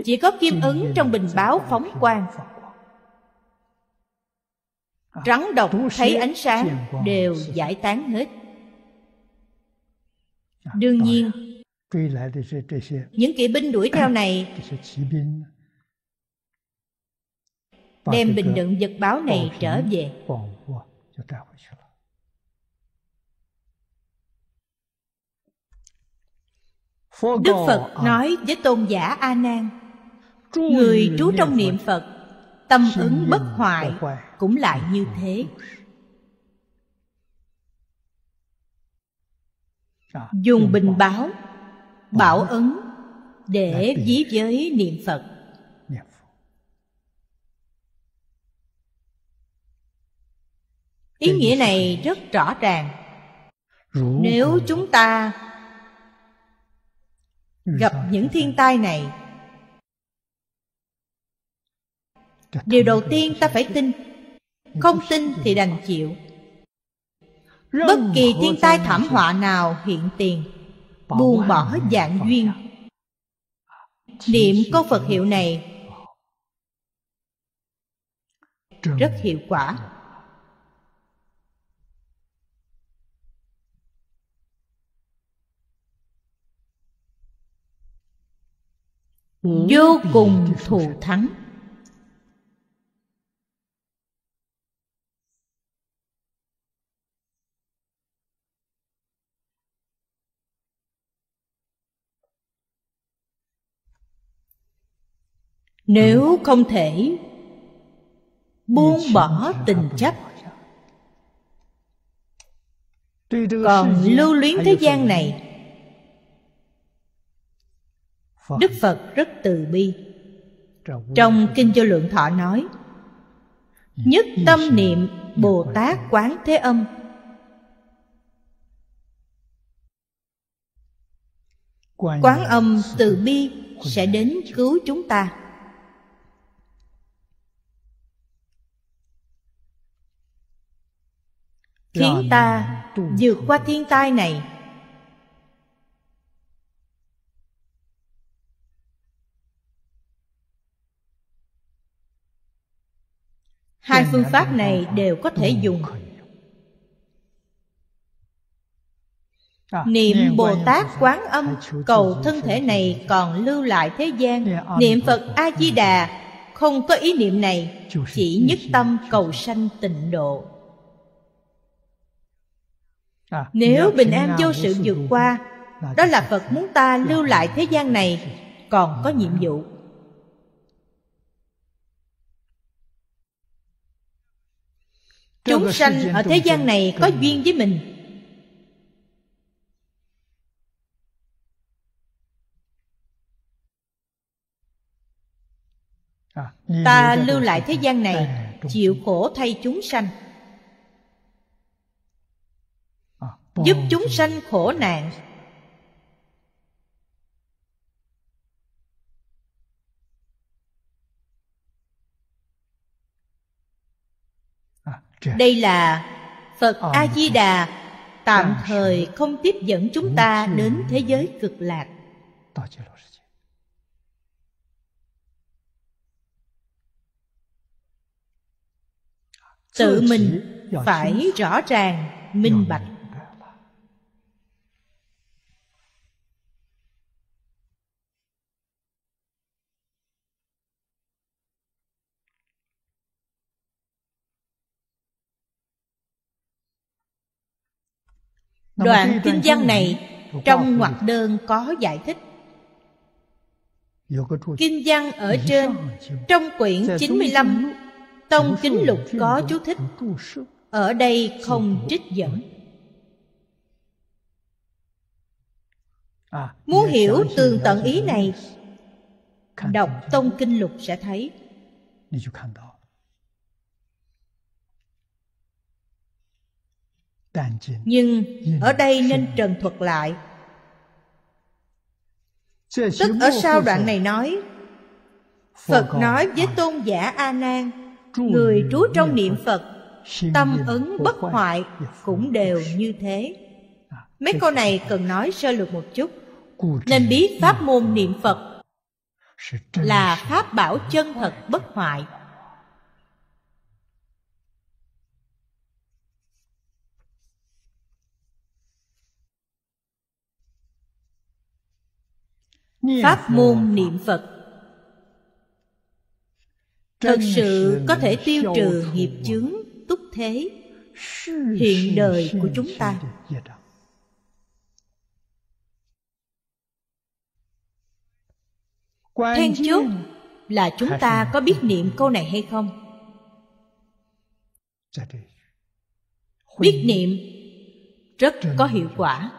chỉ có kim ứng trong bình báo phóng quang à, rắn độc thấy ánh sáng đều giải tán hết à, đương nhiên những kỵ binh đuổi theo này đem bình đựng vật báo này trở về. Đức Phật nói với tôn giả A Nan, người trú trong niệm Phật, tâm ứng bất hoại cũng lại như thế. Dạ, dùng bình báo bảo ứng để ví giới niệm phật ý nghĩa này rất rõ ràng nếu chúng ta gặp những thiên tai này điều đầu tiên ta phải tin không tin thì đành chịu bất kỳ thiên tai thảm họa nào hiện tiền buông bỏ dạng duyên niệm câu phật hiệu này rất hiệu quả vô cùng thù thắng nếu không thể buông bỏ tình chấp còn lưu luyến thế gian này đức phật rất từ bi trong kinh vô lượng thọ nói nhất tâm niệm bồ tát quán thế âm quán âm từ bi sẽ đến cứu chúng ta khiến ta vượt qua thiên tai này hai phương pháp này đều có thể dùng à, Niệm Bồ Tát Quán Âm cầu thân thể này còn lưu lại thế gian Niệm Phật A-di-đà không có ý niệm này Chỉ nhất tâm cầu sanh tịnh độ À, nếu bình an vô sự vượt qua đó là phật muốn ta dạ, lưu lại dạ. thế gian này dạ, còn có nhiệm vụ chúng sanh ở à, thế gian này có duyên với mình ta lưu lại thế gian này chịu khổ thay chúng sanh giúp chúng sanh khổ nạn à, đây là phật ờ, a di đà tạm ờ, thời không tiếp dẫn chúng ta đến thế giới cực lạc tự mình phải rõ ràng minh bạch Đoạn kinh văn này trong ngoặc đơn có giải thích Kinh văn ở trên Trong quyển 95 à, Tông Kính Lục có chú thích Ở đây không trích dẫn Muốn hiểu tường tận ý này Đọc Tông Kinh Lục sẽ thấy nhưng ở đây nên trần thuật lại tức ở sau đoạn này nói phật nói với tôn giả a nan người trú trong niệm phật tâm ứng bất hoại cũng đều như thế à, mấy câu này cần nói sơ lược một chút nên biết pháp môn niệm phật là pháp bảo chân thật bất hoại pháp môn niệm phật thật sự có thể tiêu trừ nghiệp chướng túc thế hiện đời của chúng ta then chốt là chúng ta có biết niệm câu này hay không biết niệm rất có hiệu quả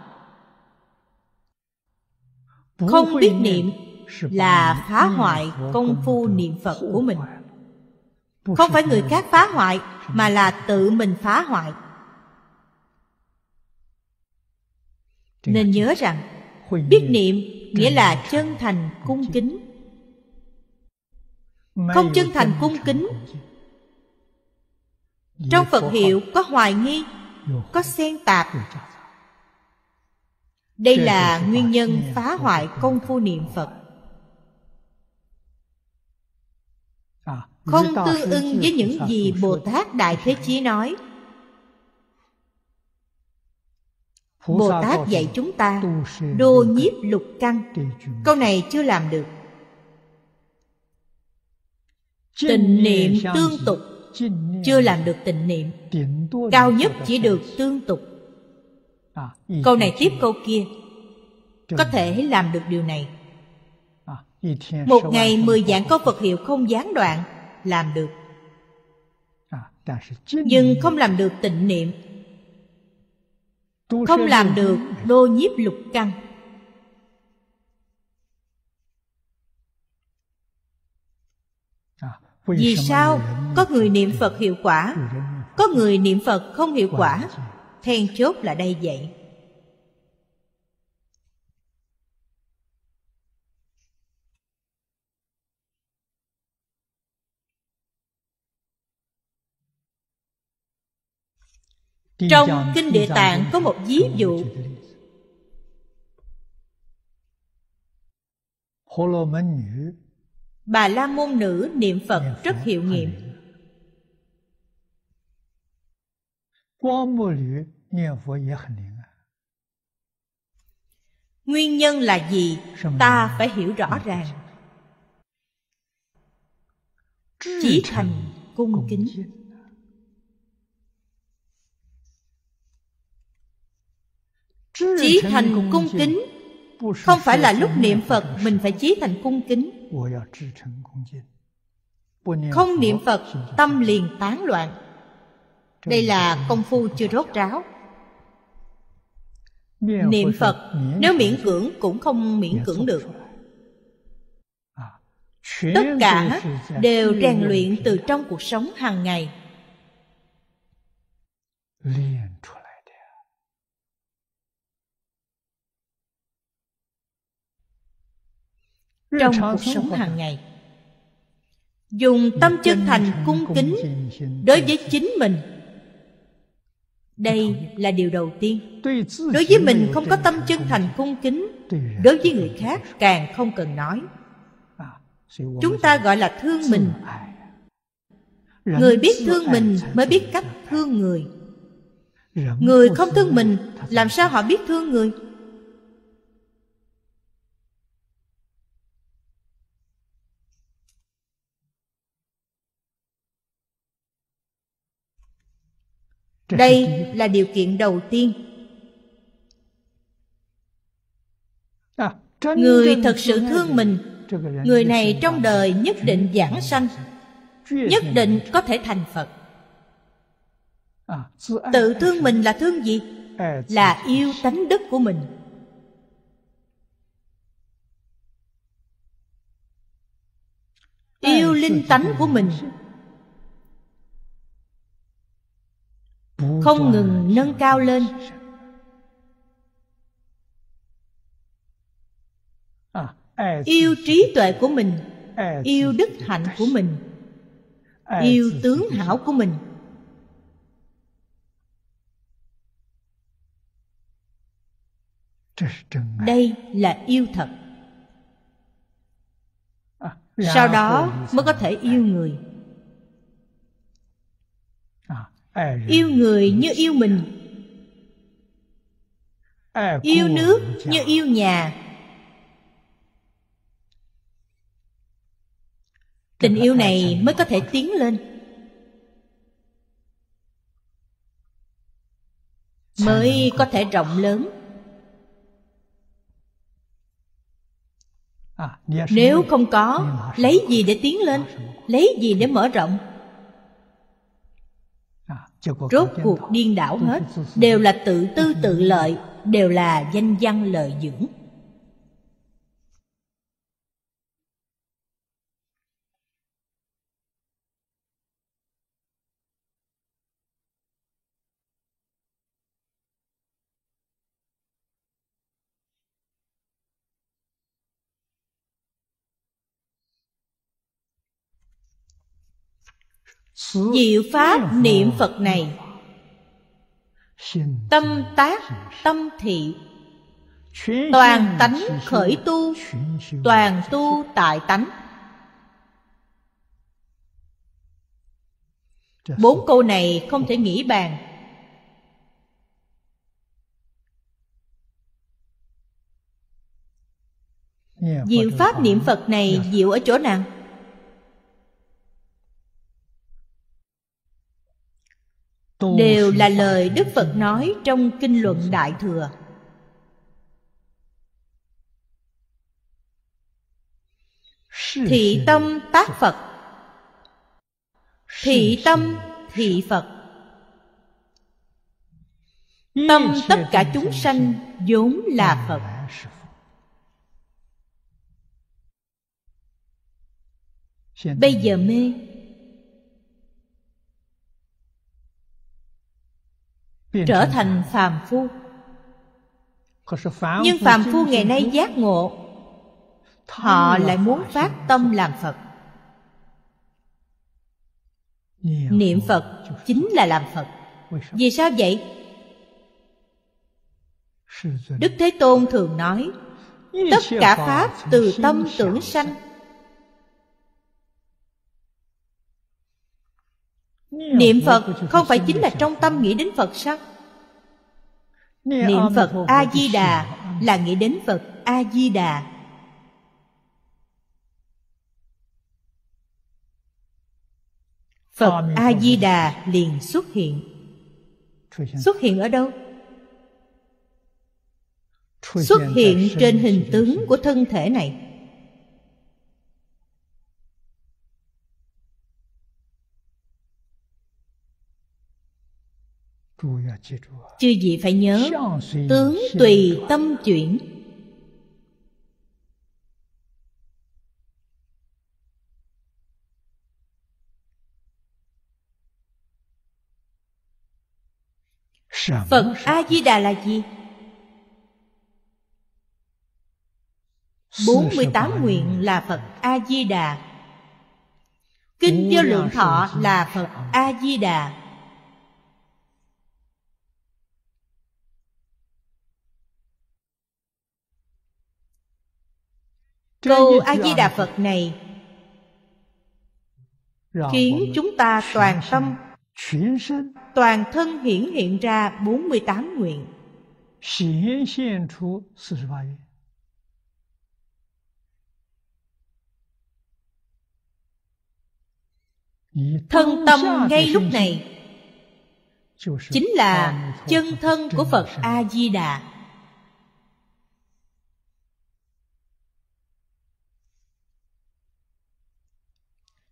không biết niệm là phá hoại công phu niệm phật của mình không phải người khác phá hoại mà là tự mình phá hoại nên nhớ rằng biết niệm nghĩa là chân thành cung kính không chân thành cung kính trong phật hiệu có hoài nghi có xen tạp đây là nguyên nhân phá hoại công phu niệm phật à, không tương ưng với những gì bồ tát đại thế chí nói bồ tát dạy chúng ta đô nhiếp lục căn câu này chưa làm được tình niệm tương tục chưa làm được tình niệm cao nhất chỉ được tương tục À, câu này tiếp câu kia có thể làm được điều này à, một ngày mười dạng câu phật hiệu không gián đoạn làm được à, nhưng không làm được tịnh niệm không làm được đô nhiếp lục căn vì sao có người niệm phật hiệu quả có người niệm phật không hiệu quả then chốt là đây vậy trong kinh địa tạng có một ví dụ bà la môn nữ niệm phật rất hiệu nghiệm 光目女念佛也很灵啊。Nguyên nhân là gì? Ta phải hiểu rõ ràng. Chỉ thành cung kính. Chí thành cung kính Không phải là lúc niệm Phật Mình phải chí thành cung kính Không niệm Phật Tâm liền tán loạn đây là công phu chưa rốt ráo niệm phật nếu miễn cưỡng cũng không miễn cưỡng được à, tất cả đều rèn luyện từ trong cuộc sống hàng ngày trong cuộc sống hàng ngày dùng tâm chân thành cung kính đối với chính mình đây là điều đầu tiên đối với mình không có tâm chân thành cung kính đối với người khác càng không cần nói à, chúng ta gọi là thương mình người biết thương mình mới biết cách thương người người không thương mình làm sao họ biết thương người đây là điều kiện đầu tiên à, người thật sự thương mình người này trong đời nhất định giảng sanh nhất định có thể thành phật à, tự thương mình là thương gì là yêu tánh đức của mình yêu linh tánh của mình không ngừng nâng cao lên yêu trí tuệ của mình yêu đức hạnh của mình yêu tướng hảo của mình đây là yêu thật sau đó mới có thể yêu người yêu người như yêu mình yêu nước như yêu nhà tình yêu này mới có thể tiến lên mới có thể rộng lớn à, nếu không có lấy gì để tiến lên lấy gì để mở rộng rốt cuộc điên đảo hết đều là tự tư tự lợi đều là danh văn lợi dưỡng Diệu pháp niệm Phật này Tâm tác tâm thị Toàn tánh khởi tu Toàn tu tại tánh Bốn câu này không thể nghĩ bàn Diệu pháp niệm Phật này diệu ở chỗ nào? đều là lời đức phật nói trong kinh luận đại thừa thị tâm tác phật thị tâm thị phật tâm tất cả chúng sanh vốn là phật bây giờ mê trở thành phàm phu nhưng phàm phu ngày nay giác ngộ họ lại muốn phát tâm làm phật niệm phật chính là làm phật vì sao vậy đức thế tôn thường nói tất cả pháp từ tâm tưởng sanh Niệm Phật không phải chính là trong tâm nghĩ đến Phật sao? Niệm Phật A-di-đà là nghĩ đến Phật A-di-đà Phật A-di-đà liền xuất hiện Xuất hiện ở đâu? Xuất hiện trên hình tướng của thân thể này Chư vị phải nhớ Tướng tùy tâm chuyển Phật A-di-đà là gì? 48 nguyện là Phật A-di-đà Kinh vô lượng thọ là Phật A-di-đà Câu A-di-đà Phật này Khiến chúng ta toàn tâm Toàn thân hiển hiện ra 48 nguyện Thân tâm ngay lúc này Chính là chân thân của Phật A-di-đà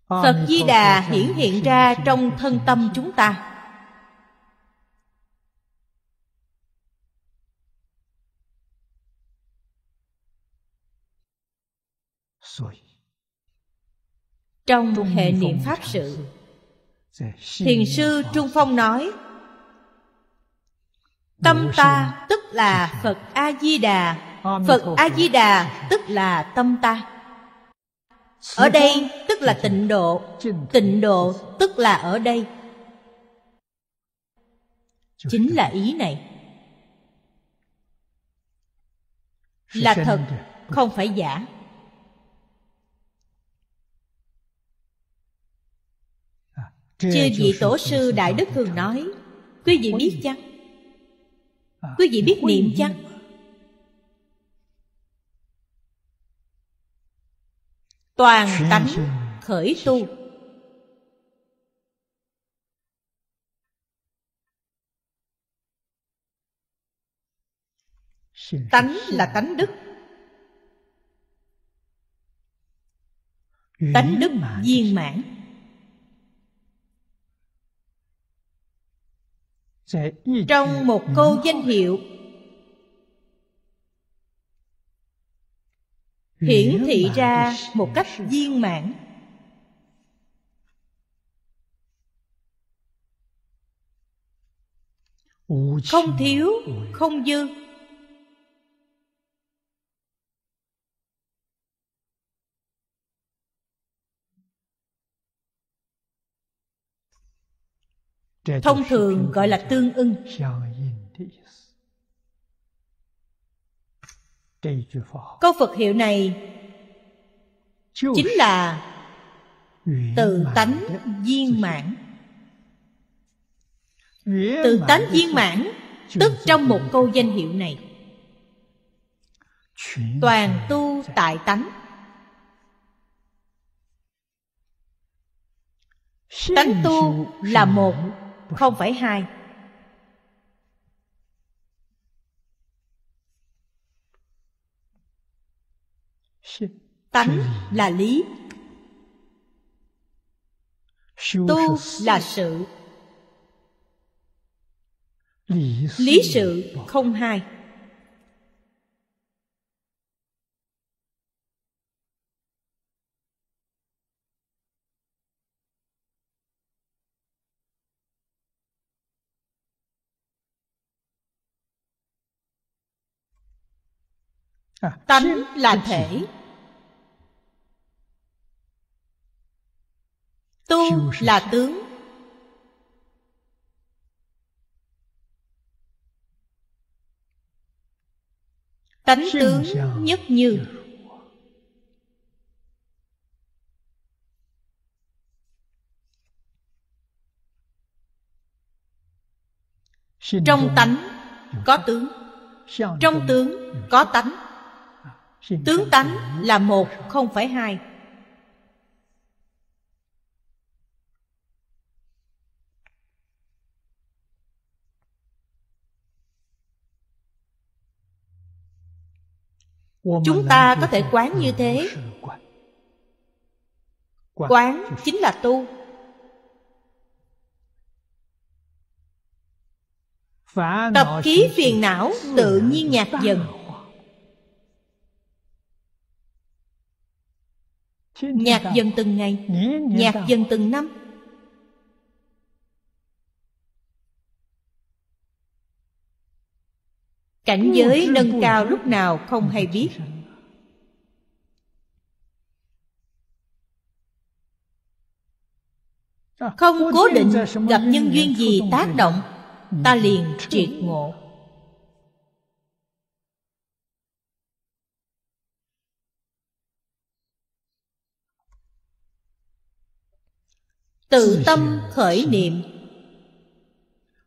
Ờ, phật di đà hiển hiện ra trong thân tâm chúng ta trong hệ niệm pháp sự thiền sư trung phong nói tâm ta tức là phật a di đà phật a di đà tức là tâm ta ở đây tức là tịnh độ tịnh độ tức là ở đây chính là ý này là thật không phải giả chư vị tổ sư đại đức thường nói quý vị biết chăng quý vị biết niệm chăng toàn tánh khởi tu tánh là tánh đức tánh đức viên mãn trong một câu danh hiệu hiển thị ra một cách viên mãn không thiếu không dư thông thường gọi là tương ưng câu phật hiệu này chính là tự tánh viên mãn tự tánh viên mãn tức trong một câu danh hiệu này toàn tu tại tánh tánh tu là một không phải hai tánh là lý tu là sự lý sự không hai à, tánh là thể tu là tướng tánh tướng nhất như trong tánh có tướng trong tướng có tánh à, tướng tánh là một không phải hai chúng ta có thể quán như thế quán chính là tu tập khí phiền não tự nhiên nhạt dần nhạt dần từng ngày nhạt dần từng năm cảnh giới nâng cao lúc nào không hay biết dạ, không cố định gặp nhân duyên gì tác động ta liền triệt ngộ tự tâm khởi niệm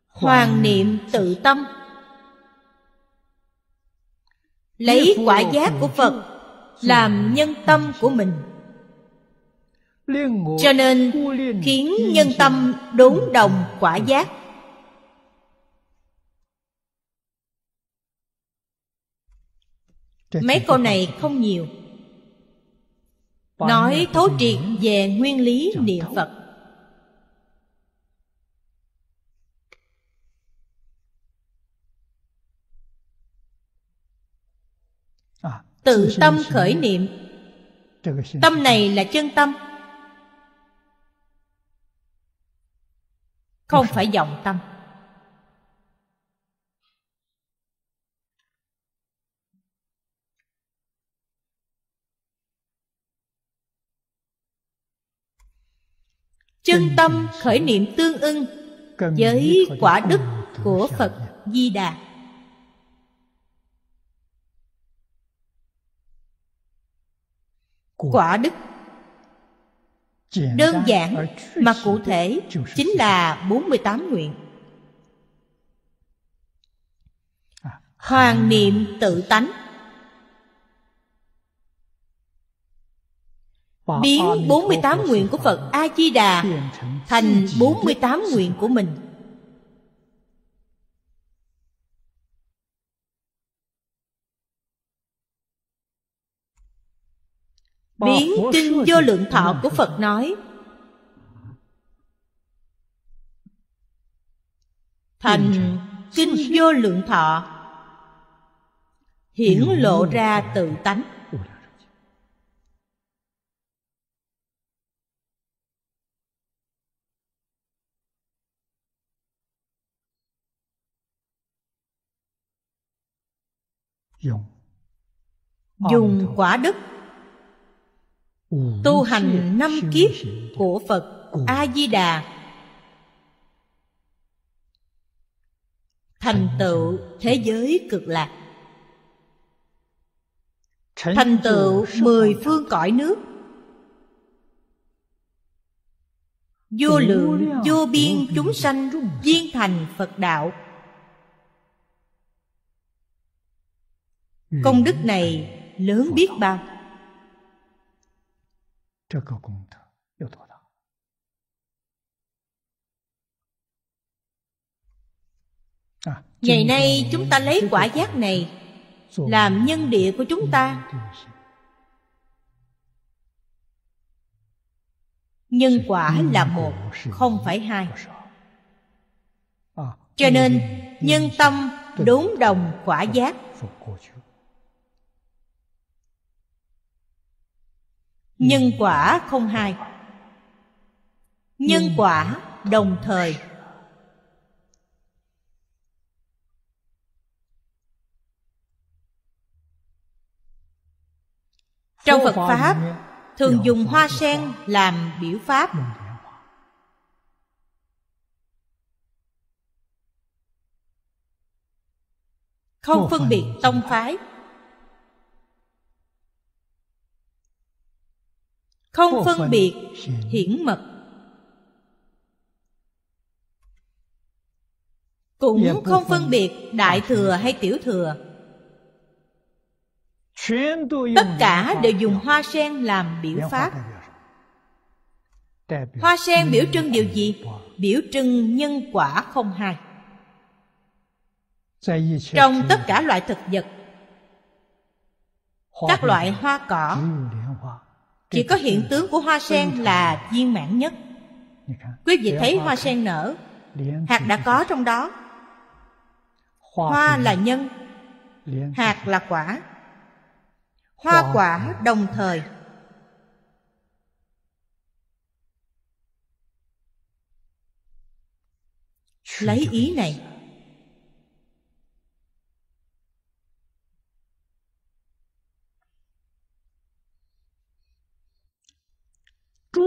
hoàn niệm tự tâm lấy quả giác của phật làm nhân tâm của mình cho nên khiến nhân tâm đốn đồng quả giác mấy câu này không nhiều nói thấu triệt về nguyên lý niệm phật tự tâm khởi niệm tâm này là chân tâm không phải vọng tâm chân tâm khởi niệm tương ưng với quả đức của phật di đà quả đức đơn giản mà cụ thể chính là 48 nguyện hoàng à. niệm tự tánh biến 48 nguyện của Phật A Di Đà thành 48 nguyện của mình biến kinh vô lượng thọ của phật nói thành kinh vô lượng thọ hiển lộ ra tự tánh dùng quả đức tu hành năm kiếp của phật a di đà thành tựu thế giới cực lạc thành tựu mười phương cõi nước vô lượng vô biên chúng sanh viên thành phật đạo công đức này lớn biết bao 这个功德有多大？Ngày nay chúng ta lấy quả giác này Làm nhân địa của chúng ta Nhân quả là một, không phải hai Cho nên nhân tâm đúng đồng quả giác nhân quả không hai nhân quả đồng thời trong phật pháp thường dùng hoa sen làm biểu pháp không phân biệt tông phái không phân biệt hiển mật cũng không phân biệt đại thừa hay tiểu thừa tất cả đều dùng hoa sen làm biểu pháp hoa sen biểu trưng điều gì biểu trưng nhân quả không hai trong tất cả loại thực vật các loại hoa cỏ chỉ có hiện tướng của hoa sen là viên mãn nhất quý vị thấy hoa sen nở hạt đã có trong đó hoa là nhân hạt là quả hoa quả đồng thời lấy ý này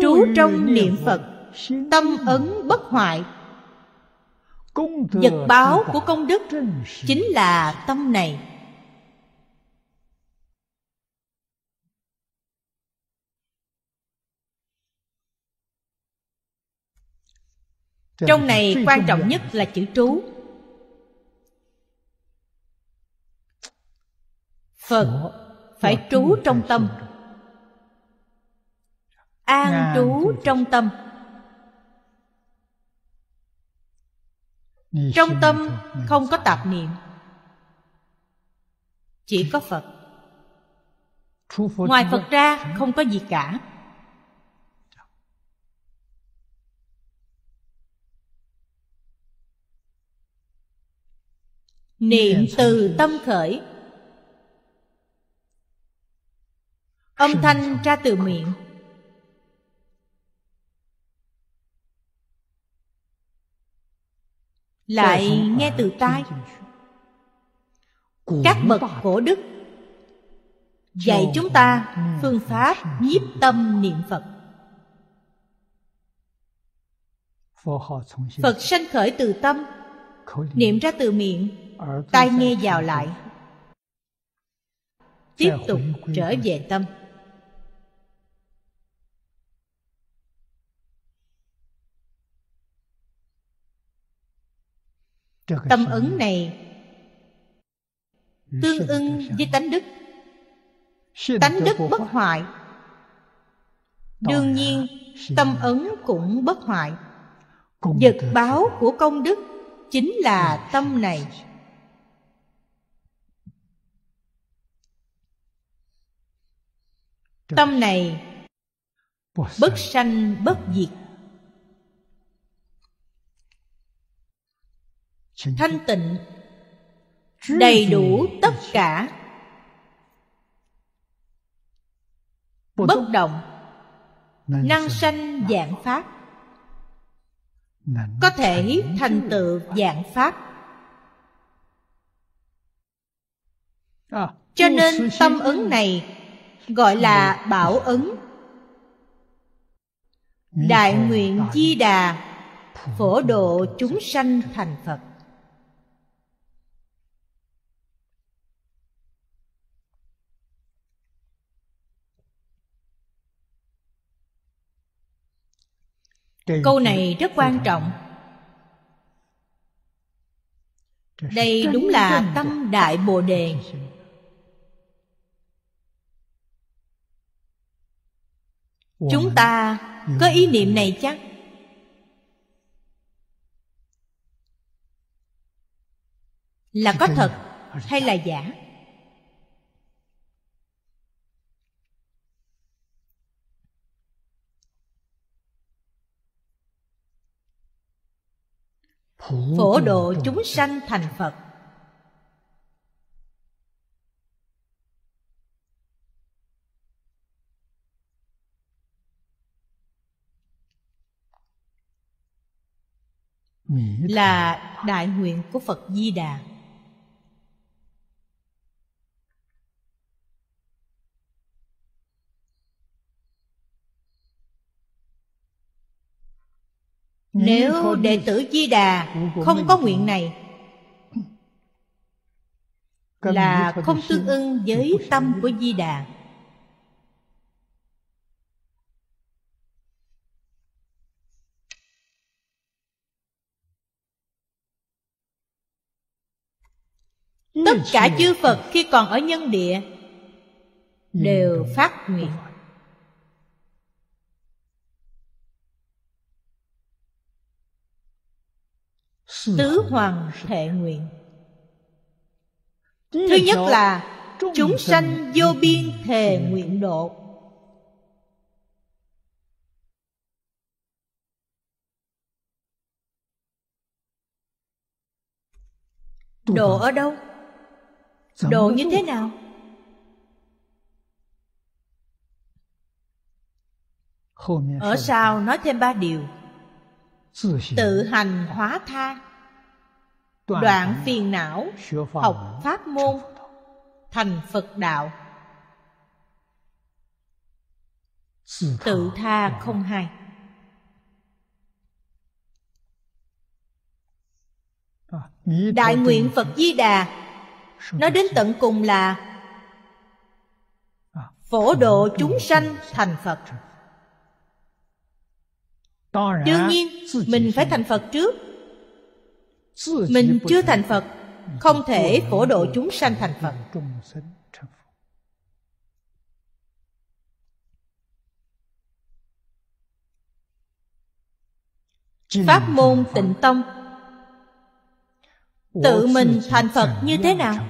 trú trong niệm phật tâm ấn bất hoại vật báo của công đức chính là tâm này trong này quan trọng nhất là chữ trú phật phải trú trong tâm an trú trong tâm trong tâm không có tạp niệm chỉ có phật ngoài phật ra không có gì cả niệm từ tâm khởi âm thanh ra từ miệng lại nghe từ tai các bậc cổ đức dạy chúng ta phương pháp nhiếp tâm niệm phật phật sanh khởi từ tâm niệm ra từ miệng tai nghe vào lại tiếp tục trở về tâm tâm ứng này tương ưng với tánh đức tánh đức bất hoại đương nhiên tâm ấn cũng bất hoại vật báo của công đức chính là tâm này tâm này bất sanh bất diệt thanh tịnh đầy đủ tất cả bất động năng sanh dạng pháp có thể thành tựu dạng pháp à, cho nên tâm ứng này gọi là bảo ứng đại nguyện di đà phổ độ chúng sanh thành phật câu này rất quan trọng đây đúng là tâm đại bồ đề chúng ta có ý niệm này chắc là có thật hay là giả phổ độ chúng sanh thành phật là đại nguyện của phật di đà Nếu đệ tử Di Đà không có nguyện này Là không tương ưng với tâm của Di Đà Tất cả chư Phật khi còn ở nhân địa Đều phát nguyện Tứ hoàng thệ nguyện Thứ nhất là Chúng sanh vô biên thề nguyện độ Độ ở đâu? Độ như thế nào? Ở sau nói thêm ba điều Tự hành hóa tha đoạn phiền não học pháp môn thành phật đạo tự tha không hai đại nguyện phật di đà nói đến tận cùng là phổ độ chúng sanh thành phật đương nhiên mình phải thành phật trước mình chưa thành phật không thể phổ độ chúng sanh thành phật pháp môn tịnh tông tự mình thành phật như thế nào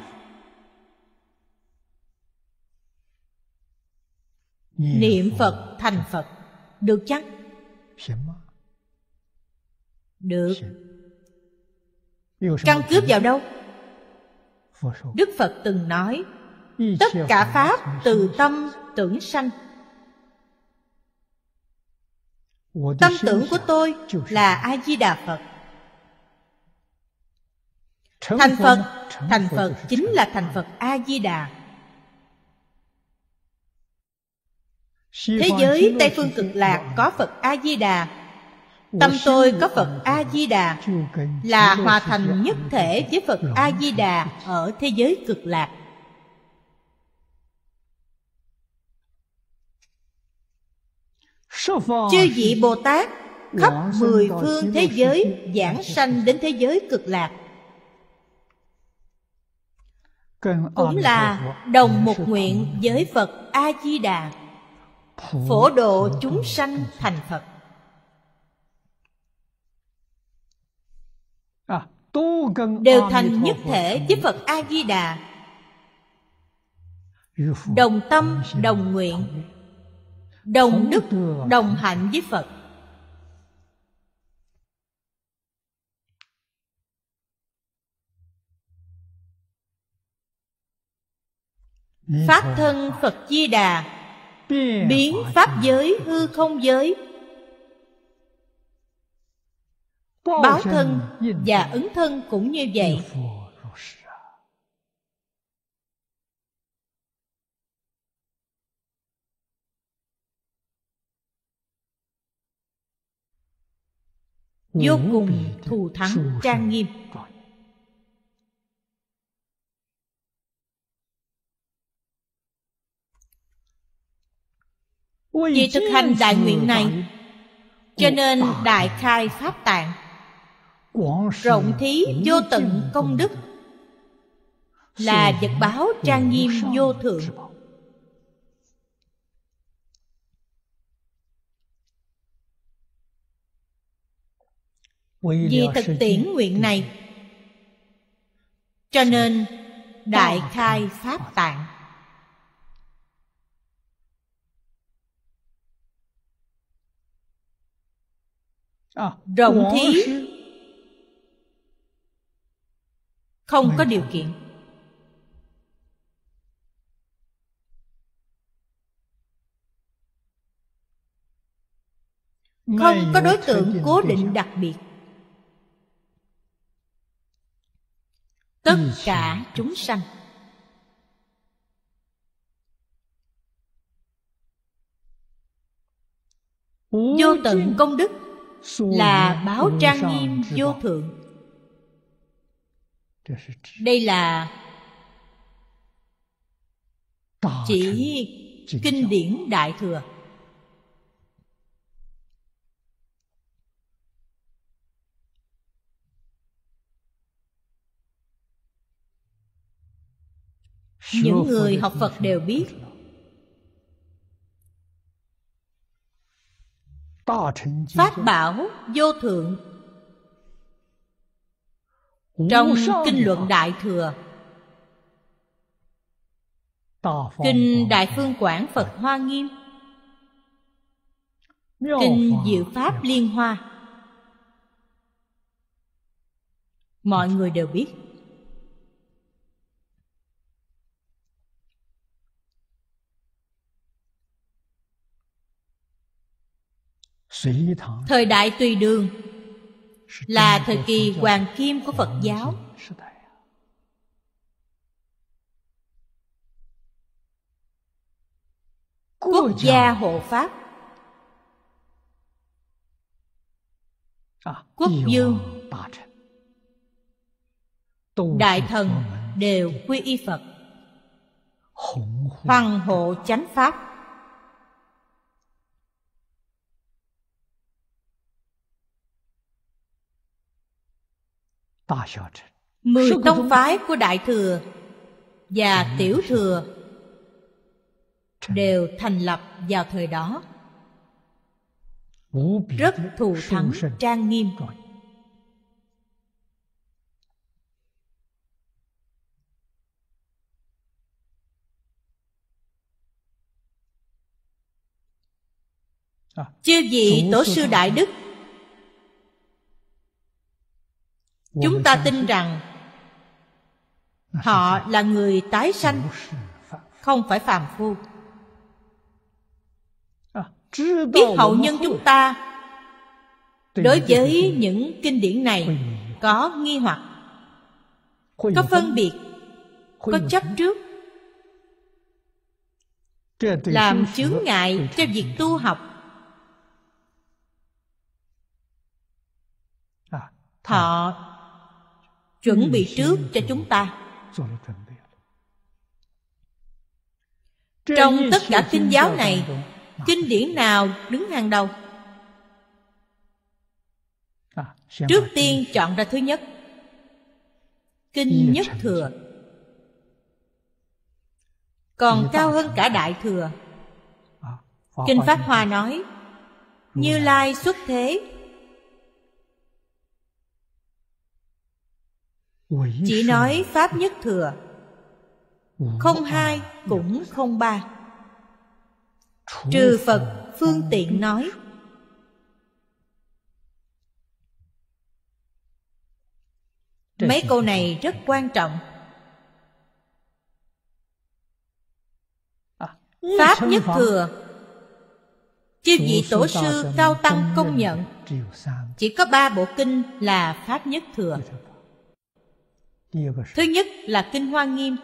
niệm phật thành phật được chắc được căn cướp vào đâu đức phật từng nói tất cả pháp từ tâm tưởng sanh tâm tưởng của tôi là a di đà phật thành phật thành phật chính là thành phật a di đà thế giới tây phương cực lạc có phật a di đà tâm tôi có phật a di đà là hòa thành nhất thể với phật a di đà ở thế giới cực lạc chư vị bồ tát khắp mười phương thế giới giảng sanh đến thế giới cực lạc cũng là đồng một nguyện với phật a di đà phổ độ chúng sanh thành phật đều thành nhất thể với phật a di đà đồng tâm đồng nguyện đồng đức đồng hạnh với phật pháp thân phật di đà biến pháp giới hư không giới báo thân và ứng thân cũng như vậy vô cùng thù thắng trang nghiêm vì thực hành đại nguyện này cho nên đại khai pháp tạng rộng thí vô tận công đức là vật báo trang nghiêm vô thượng vì thực tiễn nguyện này cho nên đại khai pháp tạng rộng thí không có điều kiện không có đối tượng cố định đặc biệt tất cả chúng sanh vô tận công đức là báo trang nghiêm vô thượng đây là chỉ kinh điển đại thừa những người học phật đều biết phát bảo vô thượng trong kinh luận đại thừa kinh đại phương quảng phật hoa nghiêm kinh diệu pháp liên hoa mọi người đều biết thời đại tùy đường là thời kỳ hoàng kim của phật giáo quốc gia hộ pháp quốc dương đại thần đều quy y phật hoàng hộ chánh pháp Mười tông phái của Đại Thừa và Tiểu Thừa đều thành lập vào thời đó rất thù thắng trang nghiêm à. chư vị tổ sư đại đức chúng ta tin rằng họ là người tái sanh không phải phàm phu biết hậu nhân chúng ta đối với những kinh điển này có nghi hoặc có phân biệt có chấp trước làm chướng ngại cho việc tu học thọ chuẩn bị trước cho chúng ta trong tất cả kinh giáo này kinh điển nào đứng hàng đầu à, trước tiên chọn ra thứ nhất kinh nhất thừa còn cao hơn cả đại thừa à, kinh pháp hoa nói như lai xuất thế Chỉ à? nói Pháp nhất thừa Không hai à? cũng không ba Trừ Phật à? phương tiện nói Mấy câu này rất quan trọng Pháp nhất thừa Chư vị tổ sư cao tăng công nhận Chỉ có ba bộ kinh là Pháp nhất thừa Thứ nhất là Kinh Hoa Nghiêm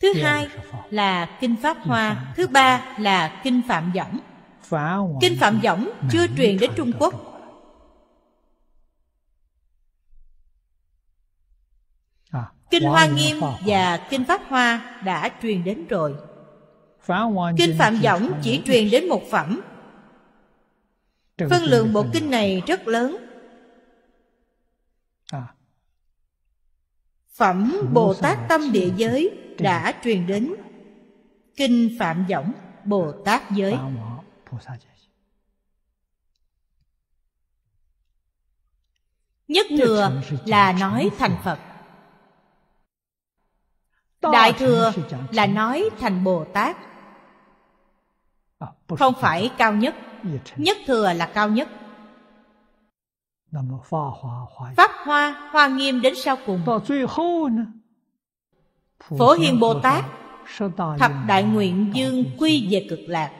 Thứ hai là Kinh Pháp Hoa Thứ ba là Kinh Phạm Võng Kinh Phạm Võng chưa truyền đến Trung Quốc à, Kinh Hoa Nghiêm và Kinh Pháp Hoa đã truyền đến rồi Kinh Phạm Võng chỉ truyền đến một phẩm Phân lượng bộ kinh này rất lớn Phẩm Bồ Tát Tâm Địa Giới đã truyền đến Kinh Phạm Võng Bồ Tát Giới Nhất thừa là nói thành Phật Đại thừa là nói thành Bồ Tát à, Không phải cao nhất Nhất thừa là cao nhất Pháp Hoa, Hoa Nghiêm đến sau cùng. Phổ Hiền Bồ Tát, Thập Đại Nguyện Dương quy về cực lạc.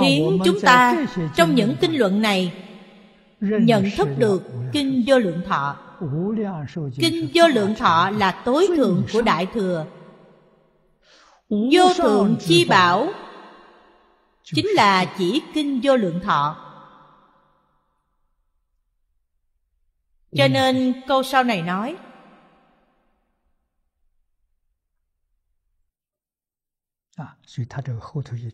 Khiến chúng ta trong những kinh luận này nhận thức được Kinh Vô Lượng Thọ. Kinh Vô Lượng Thọ là tối thượng của Đại Thừa. Vô thượng chi bảo chính là chỉ kinh vô lượng thọ cho ừ. nên câu sau này nói à,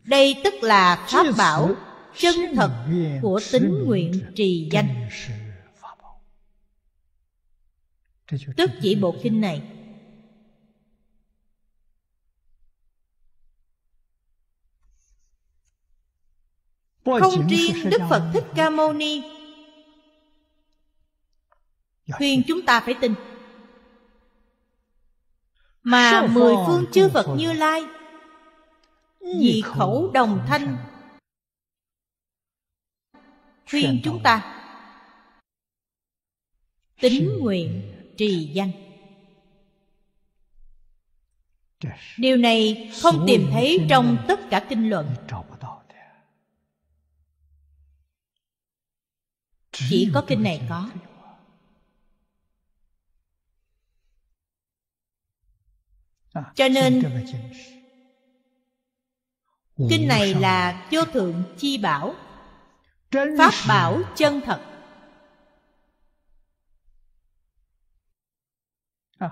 đây tức là pháp bảo chân thật của tính nguyện trì danh tức chỉ bộ kinh này Không riêng Đức Phật Thích Ca Mâu Ni dạ Khuyên chúng ta phải tin Mà mười phương chư Phật Như Lai Dị khẩu đồng thanh Khuyên chúng ta Tính nguyện trì danh Điều này không tìm thấy trong tất cả kinh luận chỉ có à, kinh này có cho nên kinh này là vô thượng chi bảo pháp bảo chân thật à,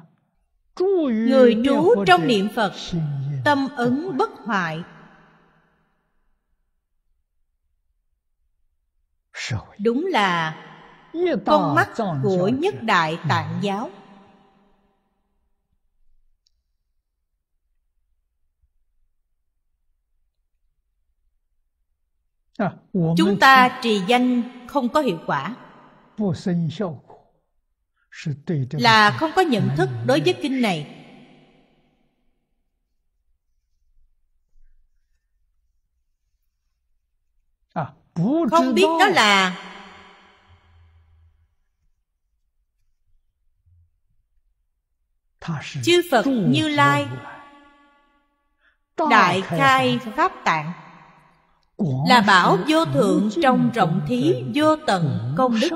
người trú trong niệm phật tâm ứng bất hoại đúng là con mắt của nhất đại tạng giáo chúng ta trì danh không có hiệu quả là không có nhận thức đối với kinh này không biết đó là chư phật như lai đại khai pháp tạng là bảo vô thượng trong rộng thí vô tận công đức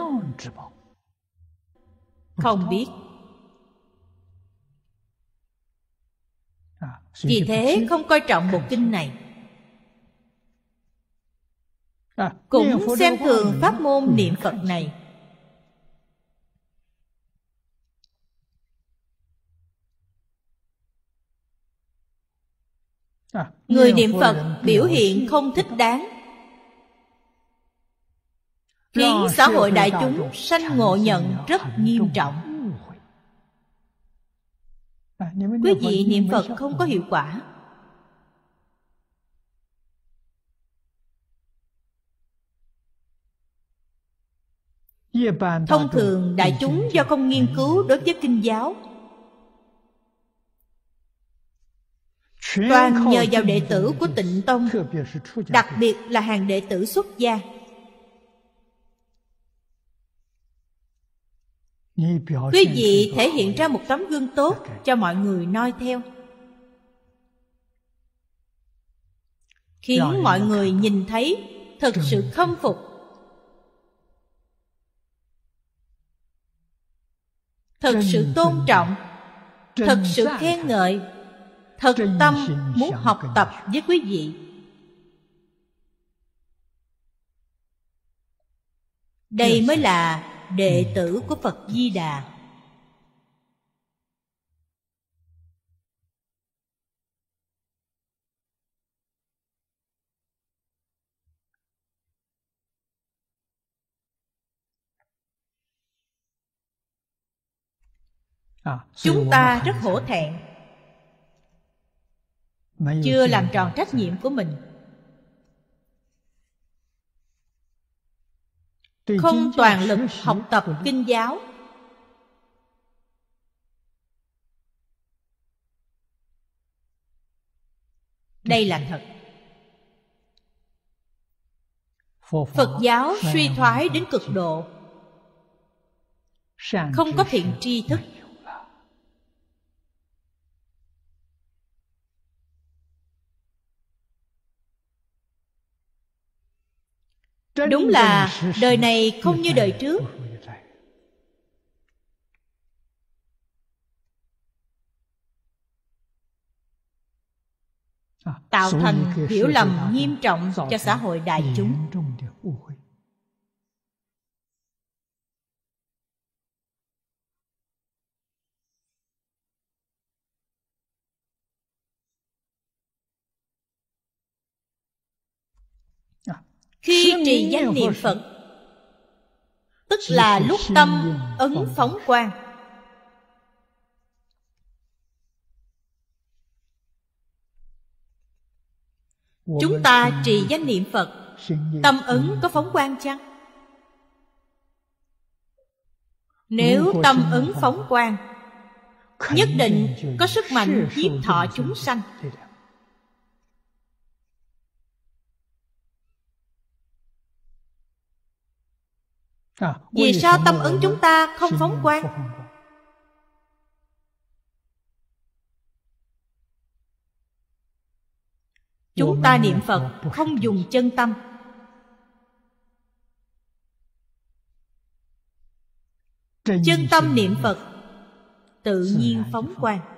không biết vì thế không coi trọng một kinh này À, cũng xem thường pháp môn ừ. niệm phật này à, người niệm phật biểu hiện không thích đáng khiến xã hội đại chúng sanh ngộ nhận rất nghiêm trọng ừ. à, quý vị niệm phật không có hiệu quả thông thường đại chúng do không nghiên cứu đối với kinh giáo toàn nhờ vào đệ tử của tịnh tông đặc biệt là hàng đệ tử xuất gia quý vị thể hiện ra một tấm gương tốt cho mọi người noi theo khiến mọi người nhìn thấy thật sự khâm phục thật sự tôn trọng thật sự khen ngợi thật tâm muốn học tập với quý vị đây mới là đệ ừ. tử của phật di đà À, chúng ta rất hổ thẹn chưa làm tròn trách nhiệm của mình không toàn lực học tập kinh giáo đây là thật phật giáo suy thoái đến cực độ không có thiện tri thức đúng là đời này không như đời trước tạo thành hiểu lầm nghiêm trọng cho xã hội đại chúng khi trì danh niệm phật tức là lúc tâm ấn phóng quang chúng ta trì danh niệm phật tâm ấn có phóng quang chăng nếu tâm ấn phóng quang nhất định có sức mạnh giết thọ chúng sanh À, vì sao tâm ứng chúng ta không phóng quang chúng ta niệm phật không dùng chân tâm chân tâm niệm phật tự nhiên phóng quang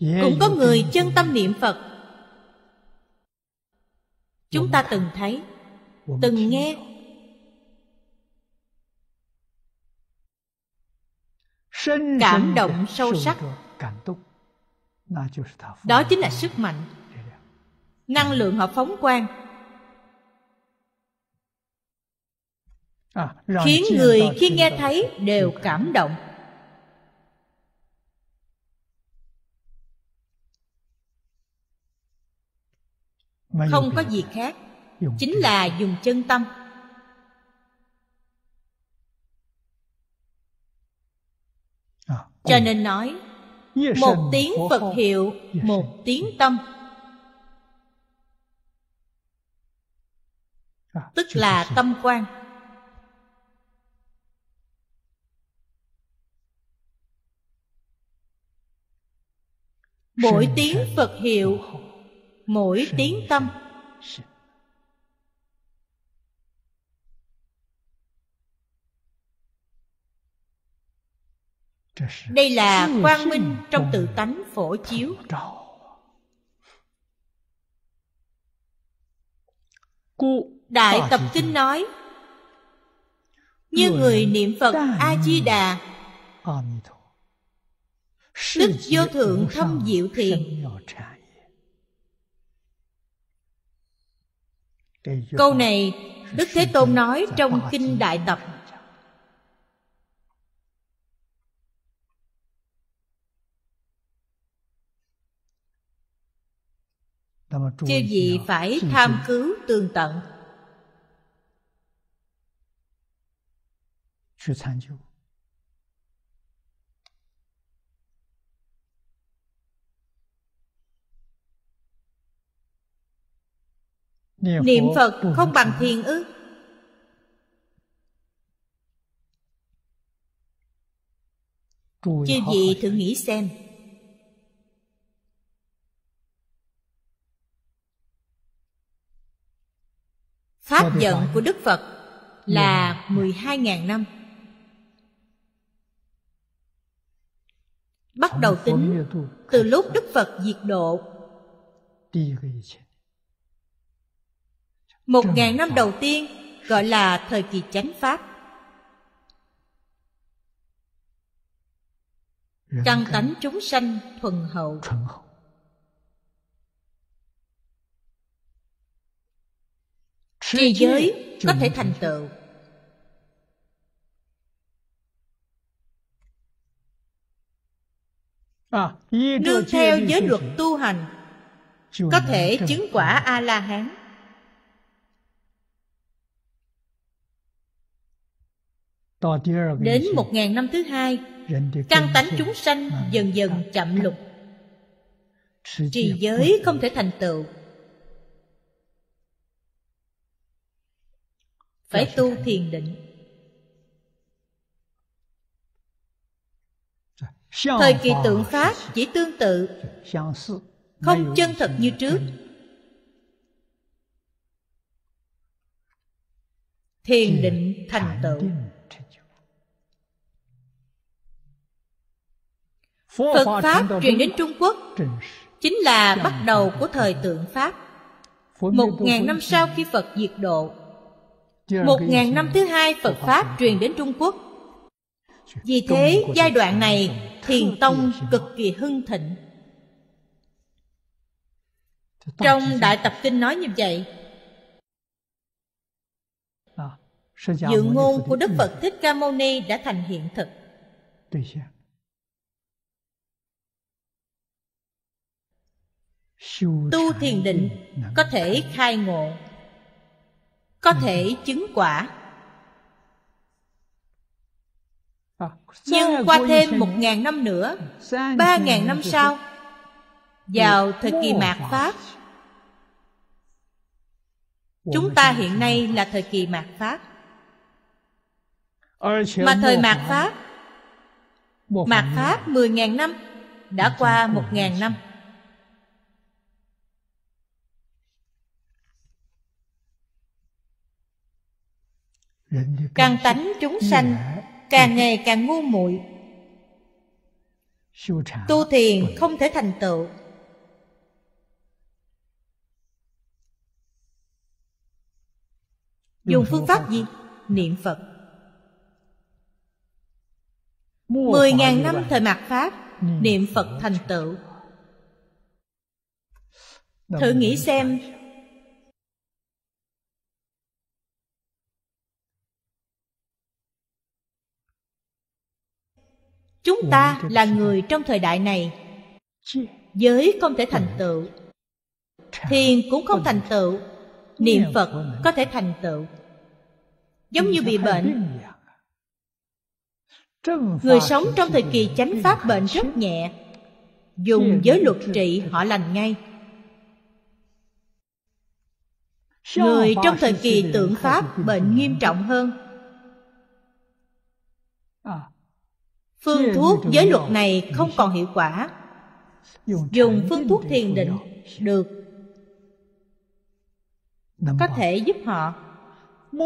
Cũng có người chân tâm niệm Phật Chúng ta từng thấy Từng nghe Cảm động sâu sắc Đó chính là sức mạnh dạ, dạ. Năng lượng họ phóng quang à, Khiến người khi nghe thấy đều cảm động không có gì khác chính là dùng chân tâm à, cho nên nói một tiếng phật hiệu một tiếng tâm à, tức là tâm quan mỗi tiếng phật hiệu mỗi tiếng tâm đây là quang minh trong tự tánh phổ chiếu đại tập kinh nói như người niệm phật a di đà tức vô thượng thâm diệu thiền câu này đức thế tôn nói trong kinh đại tập chư vị phải tham cứu tương tận niệm phật không bằng thiền ư chư vị thử nghĩ xem Pháp giận của Đức Phật là 12.000 năm Bắt đầu tính từ lúc Đức Phật diệt độ một ngàn năm đầu tiên gọi là thời kỳ chánh pháp căng tánh chúng sanh thuần hậu trì giới có thể thành tựu à, nương theo giới luật tu hành có thể chứng quả a la hán Đến một ngàn năm thứ hai, căn tánh chúng sanh dần dần chậm lục. Trì giới không thể thành tựu. Phải dạ, tu dạ. thiền định. Dạ, Thời kỳ tượng Pháp chỉ tương tự, không chân thật như trước. Thiền định thành tựu. Phật Pháp truyền đến Trung Quốc Chính là bắt đầu của thời tượng Pháp Một ngàn năm sau khi Phật diệt độ Một ngàn năm thứ hai Phật Pháp truyền đến Trung Quốc Vì thế giai đoạn này Thiền Tông cực kỳ hưng thịnh Trong Đại Tập Kinh nói như vậy Dự ngôn của Đức Phật Thích Ca Mâu Ni đã thành hiện thực tu thiền định có thể khai ngộ có ừ. thể chứng quả à, nhưng qua thêm một ngàn năm nữa ừ, ba ngàn năm sau vào thời kỳ mạt pháp chúng ta hiện nay là thời kỳ mạt pháp mà thời mạt pháp mạt pháp mười ngàn năm đã qua một ngàn năm căn tánh chúng sanh càng ngày càng ngu muội tu thiền không thể thành tựu dùng phương pháp gì niệm phật mười ngàn năm thời mạt pháp niệm phật thành tựu thử nghĩ xem chúng ta là người trong thời đại này giới không thể thành ừ. tựu thiền cũng không ừ. thành tựu niệm phật có thể thành tựu giống như bị bệnh người sống trong thời kỳ chánh pháp bệnh rất nhẹ dùng giới luật trị họ lành ngay người trong thời kỳ tượng pháp bệnh nghiêm trọng hơn phương thuốc giới luật này không còn hiệu quả dùng phương thuốc thiền định được có thể giúp họ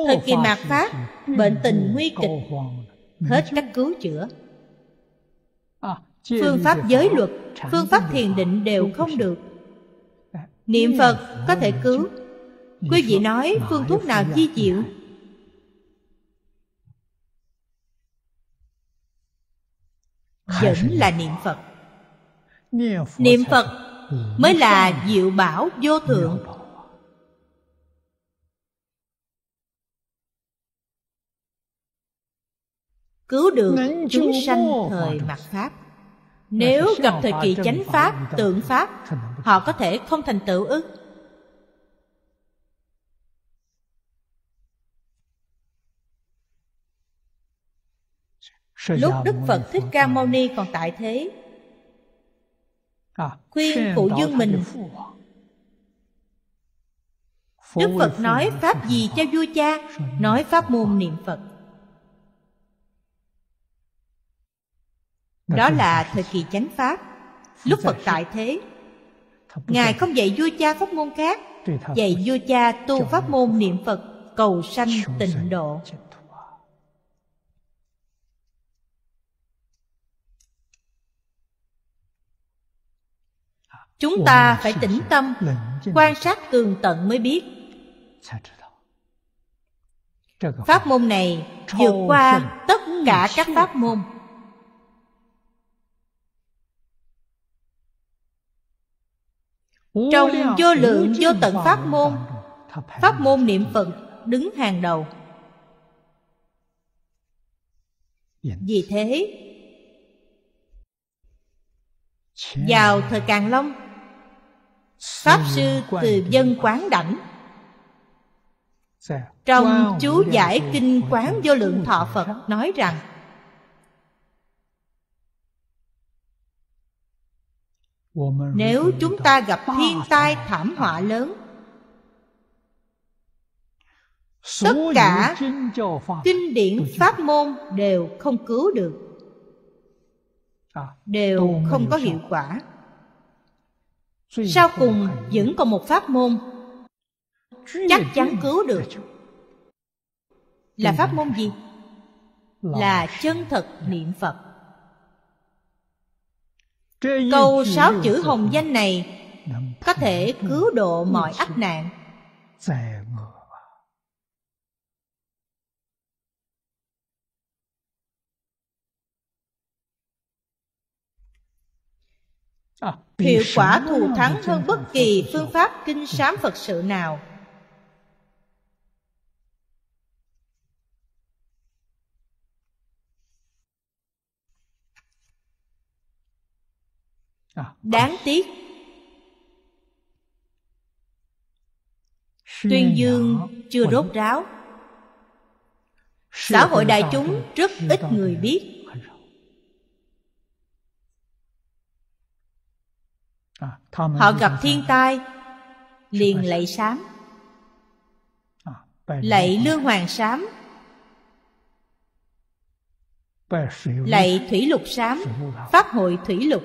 thời kỳ mạt pháp bệnh tình nguy kịch hết cách cứu chữa à, phương pháp giới luật phương pháp thiền định đều không được niệm phật có thể cứu quý vị nói phương thuốc nào chi diệu vẫn là niệm phật niệm phật mới là diệu bảo vô thượng cứu được chúng sanh thời mặt pháp nếu gặp thời kỳ chánh pháp tượng pháp họ có thể không thành tựu ức lúc Đức Phật Thích Ca Mâu Ni còn tại thế. À, Khuyên phụ dương mình Đức Phật nói Pháp gì cho vua cha Nói Pháp môn niệm Phật Đó là thời kỳ chánh Pháp Lúc Phật tại thế Ngài không dạy vua cha pháp môn khác Dạy vua cha tu pháp môn niệm Phật Cầu sanh tịnh độ chúng ta phải tĩnh tâm quan sát tường tận mới biết pháp môn này vượt qua tất cả các pháp môn trong vô lượng vô tận pháp môn pháp môn niệm phật đứng hàng đầu vì thế vào thời càng long pháp sư từ dân quán đảnh trong chú giải kinh quán vô lượng thọ phật nói rằng nếu chúng ta gặp thiên tai thảm họa lớn tất cả kinh điển pháp môn đều không cứu được à, đều không có hiệu quả sau cùng vẫn còn một pháp môn chắc chắn cứu được là pháp môn gì là chân thật niệm phật câu sáu chữ hồng danh này có thể cứu độ mọi ách nạn hiệu quả thù thắng hơn bất kỳ phương pháp kinh sám phật sự nào à, đáng à. tiếc tuyên dương chưa rốt ráo xã hội đại chúng rất ít người biết Ờ, họ gặp thiên tai liền lạy sám ờ, lạy lương hoàng sám lạy thủy lục sám pháp hội thủy lục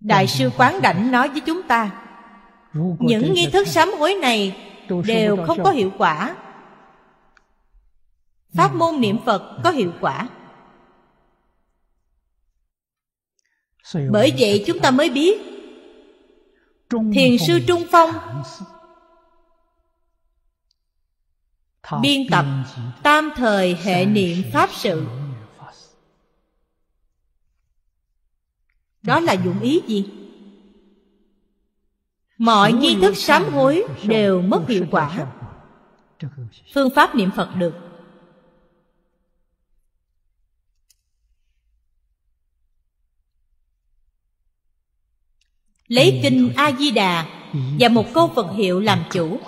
đại sư quán đảnh nói với chúng ta những nghi thức sám hối này đều không có hiệu quả pháp ừ. môn niệm phật có hiệu quả bởi vậy chúng ta mới biết thiền sư trung phong biên tập tam thời hệ niệm pháp sự đó là dụng ý gì mọi nghi thức sám hối đều mất hiệu quả phương pháp niệm phật được lấy kinh a di đà và một câu phật hiệu làm chủ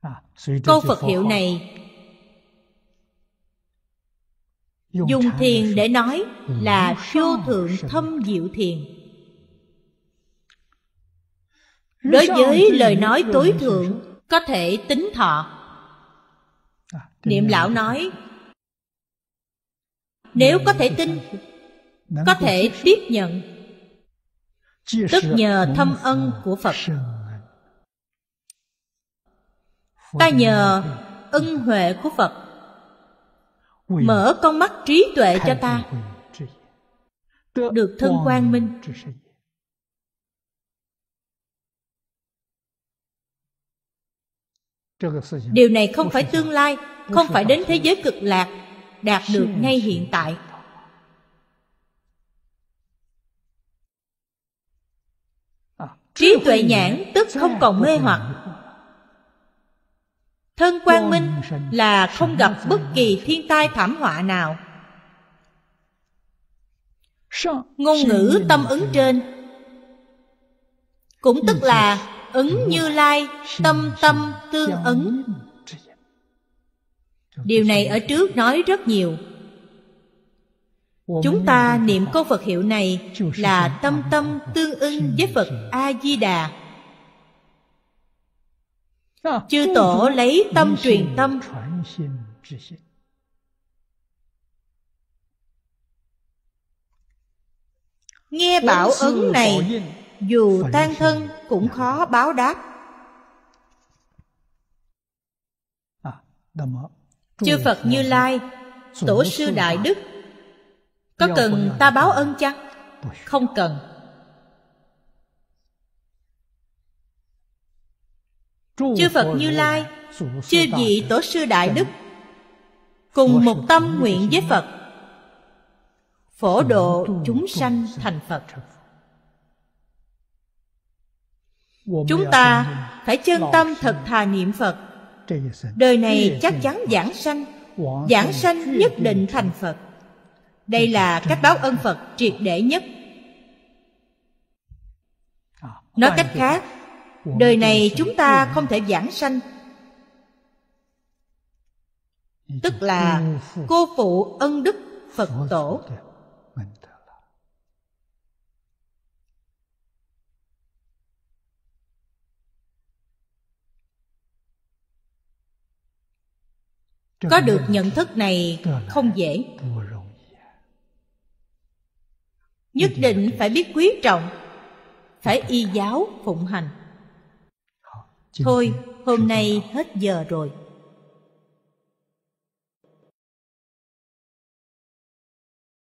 à, câu phật hiệu này dùng thiền để nói ừ. là vô thượng thâm diệu thiền đối với lời nói tối thượng có thể tính thọ à, niệm lão nói nếu có thể tin có thể tiếp nhận tức nhờ thâm ân của phật ta nhờ ân huệ của phật mở con mắt trí tuệ cho ta được thân quang minh điều này không phải tương lai không phải đến thế giới cực lạc đạt được ngay hiện tại trí tuệ nhãn tức không còn mê hoặc thân quang minh là không gặp bất kỳ thiên tai thảm họa nào ngôn ngữ tâm ứng trên cũng tức là ứng như lai tâm tâm tương ứng điều này ở trước nói rất nhiều chúng ta niệm câu phật hiệu này là tâm tâm tương ứng với phật a di đà chư tổ lấy tâm truyền tâm nghe bảo ứng này dù tan thân cũng dạ. khó báo đáp à, chư phật như lai tổ sư đại đức có cần ta báo ân chăng không cần chư phật như lai chư vị tổ sư đại đức cùng một tâm nguyện với phật phổ độ chúng sanh thành phật chúng ta phải chân tâm thật thà niệm phật đời này chắc chắn giảng sanh giảng sanh nhất định thành phật đây là cách báo ân phật triệt để nhất nói cách khác đời này chúng ta không thể giảng sanh tức là cô phụ ân đức phật tổ có được nhận thức này không dễ nhất định phải biết quý trọng phải y giáo phụng hành Thôi, hôm nay hết giờ rồi.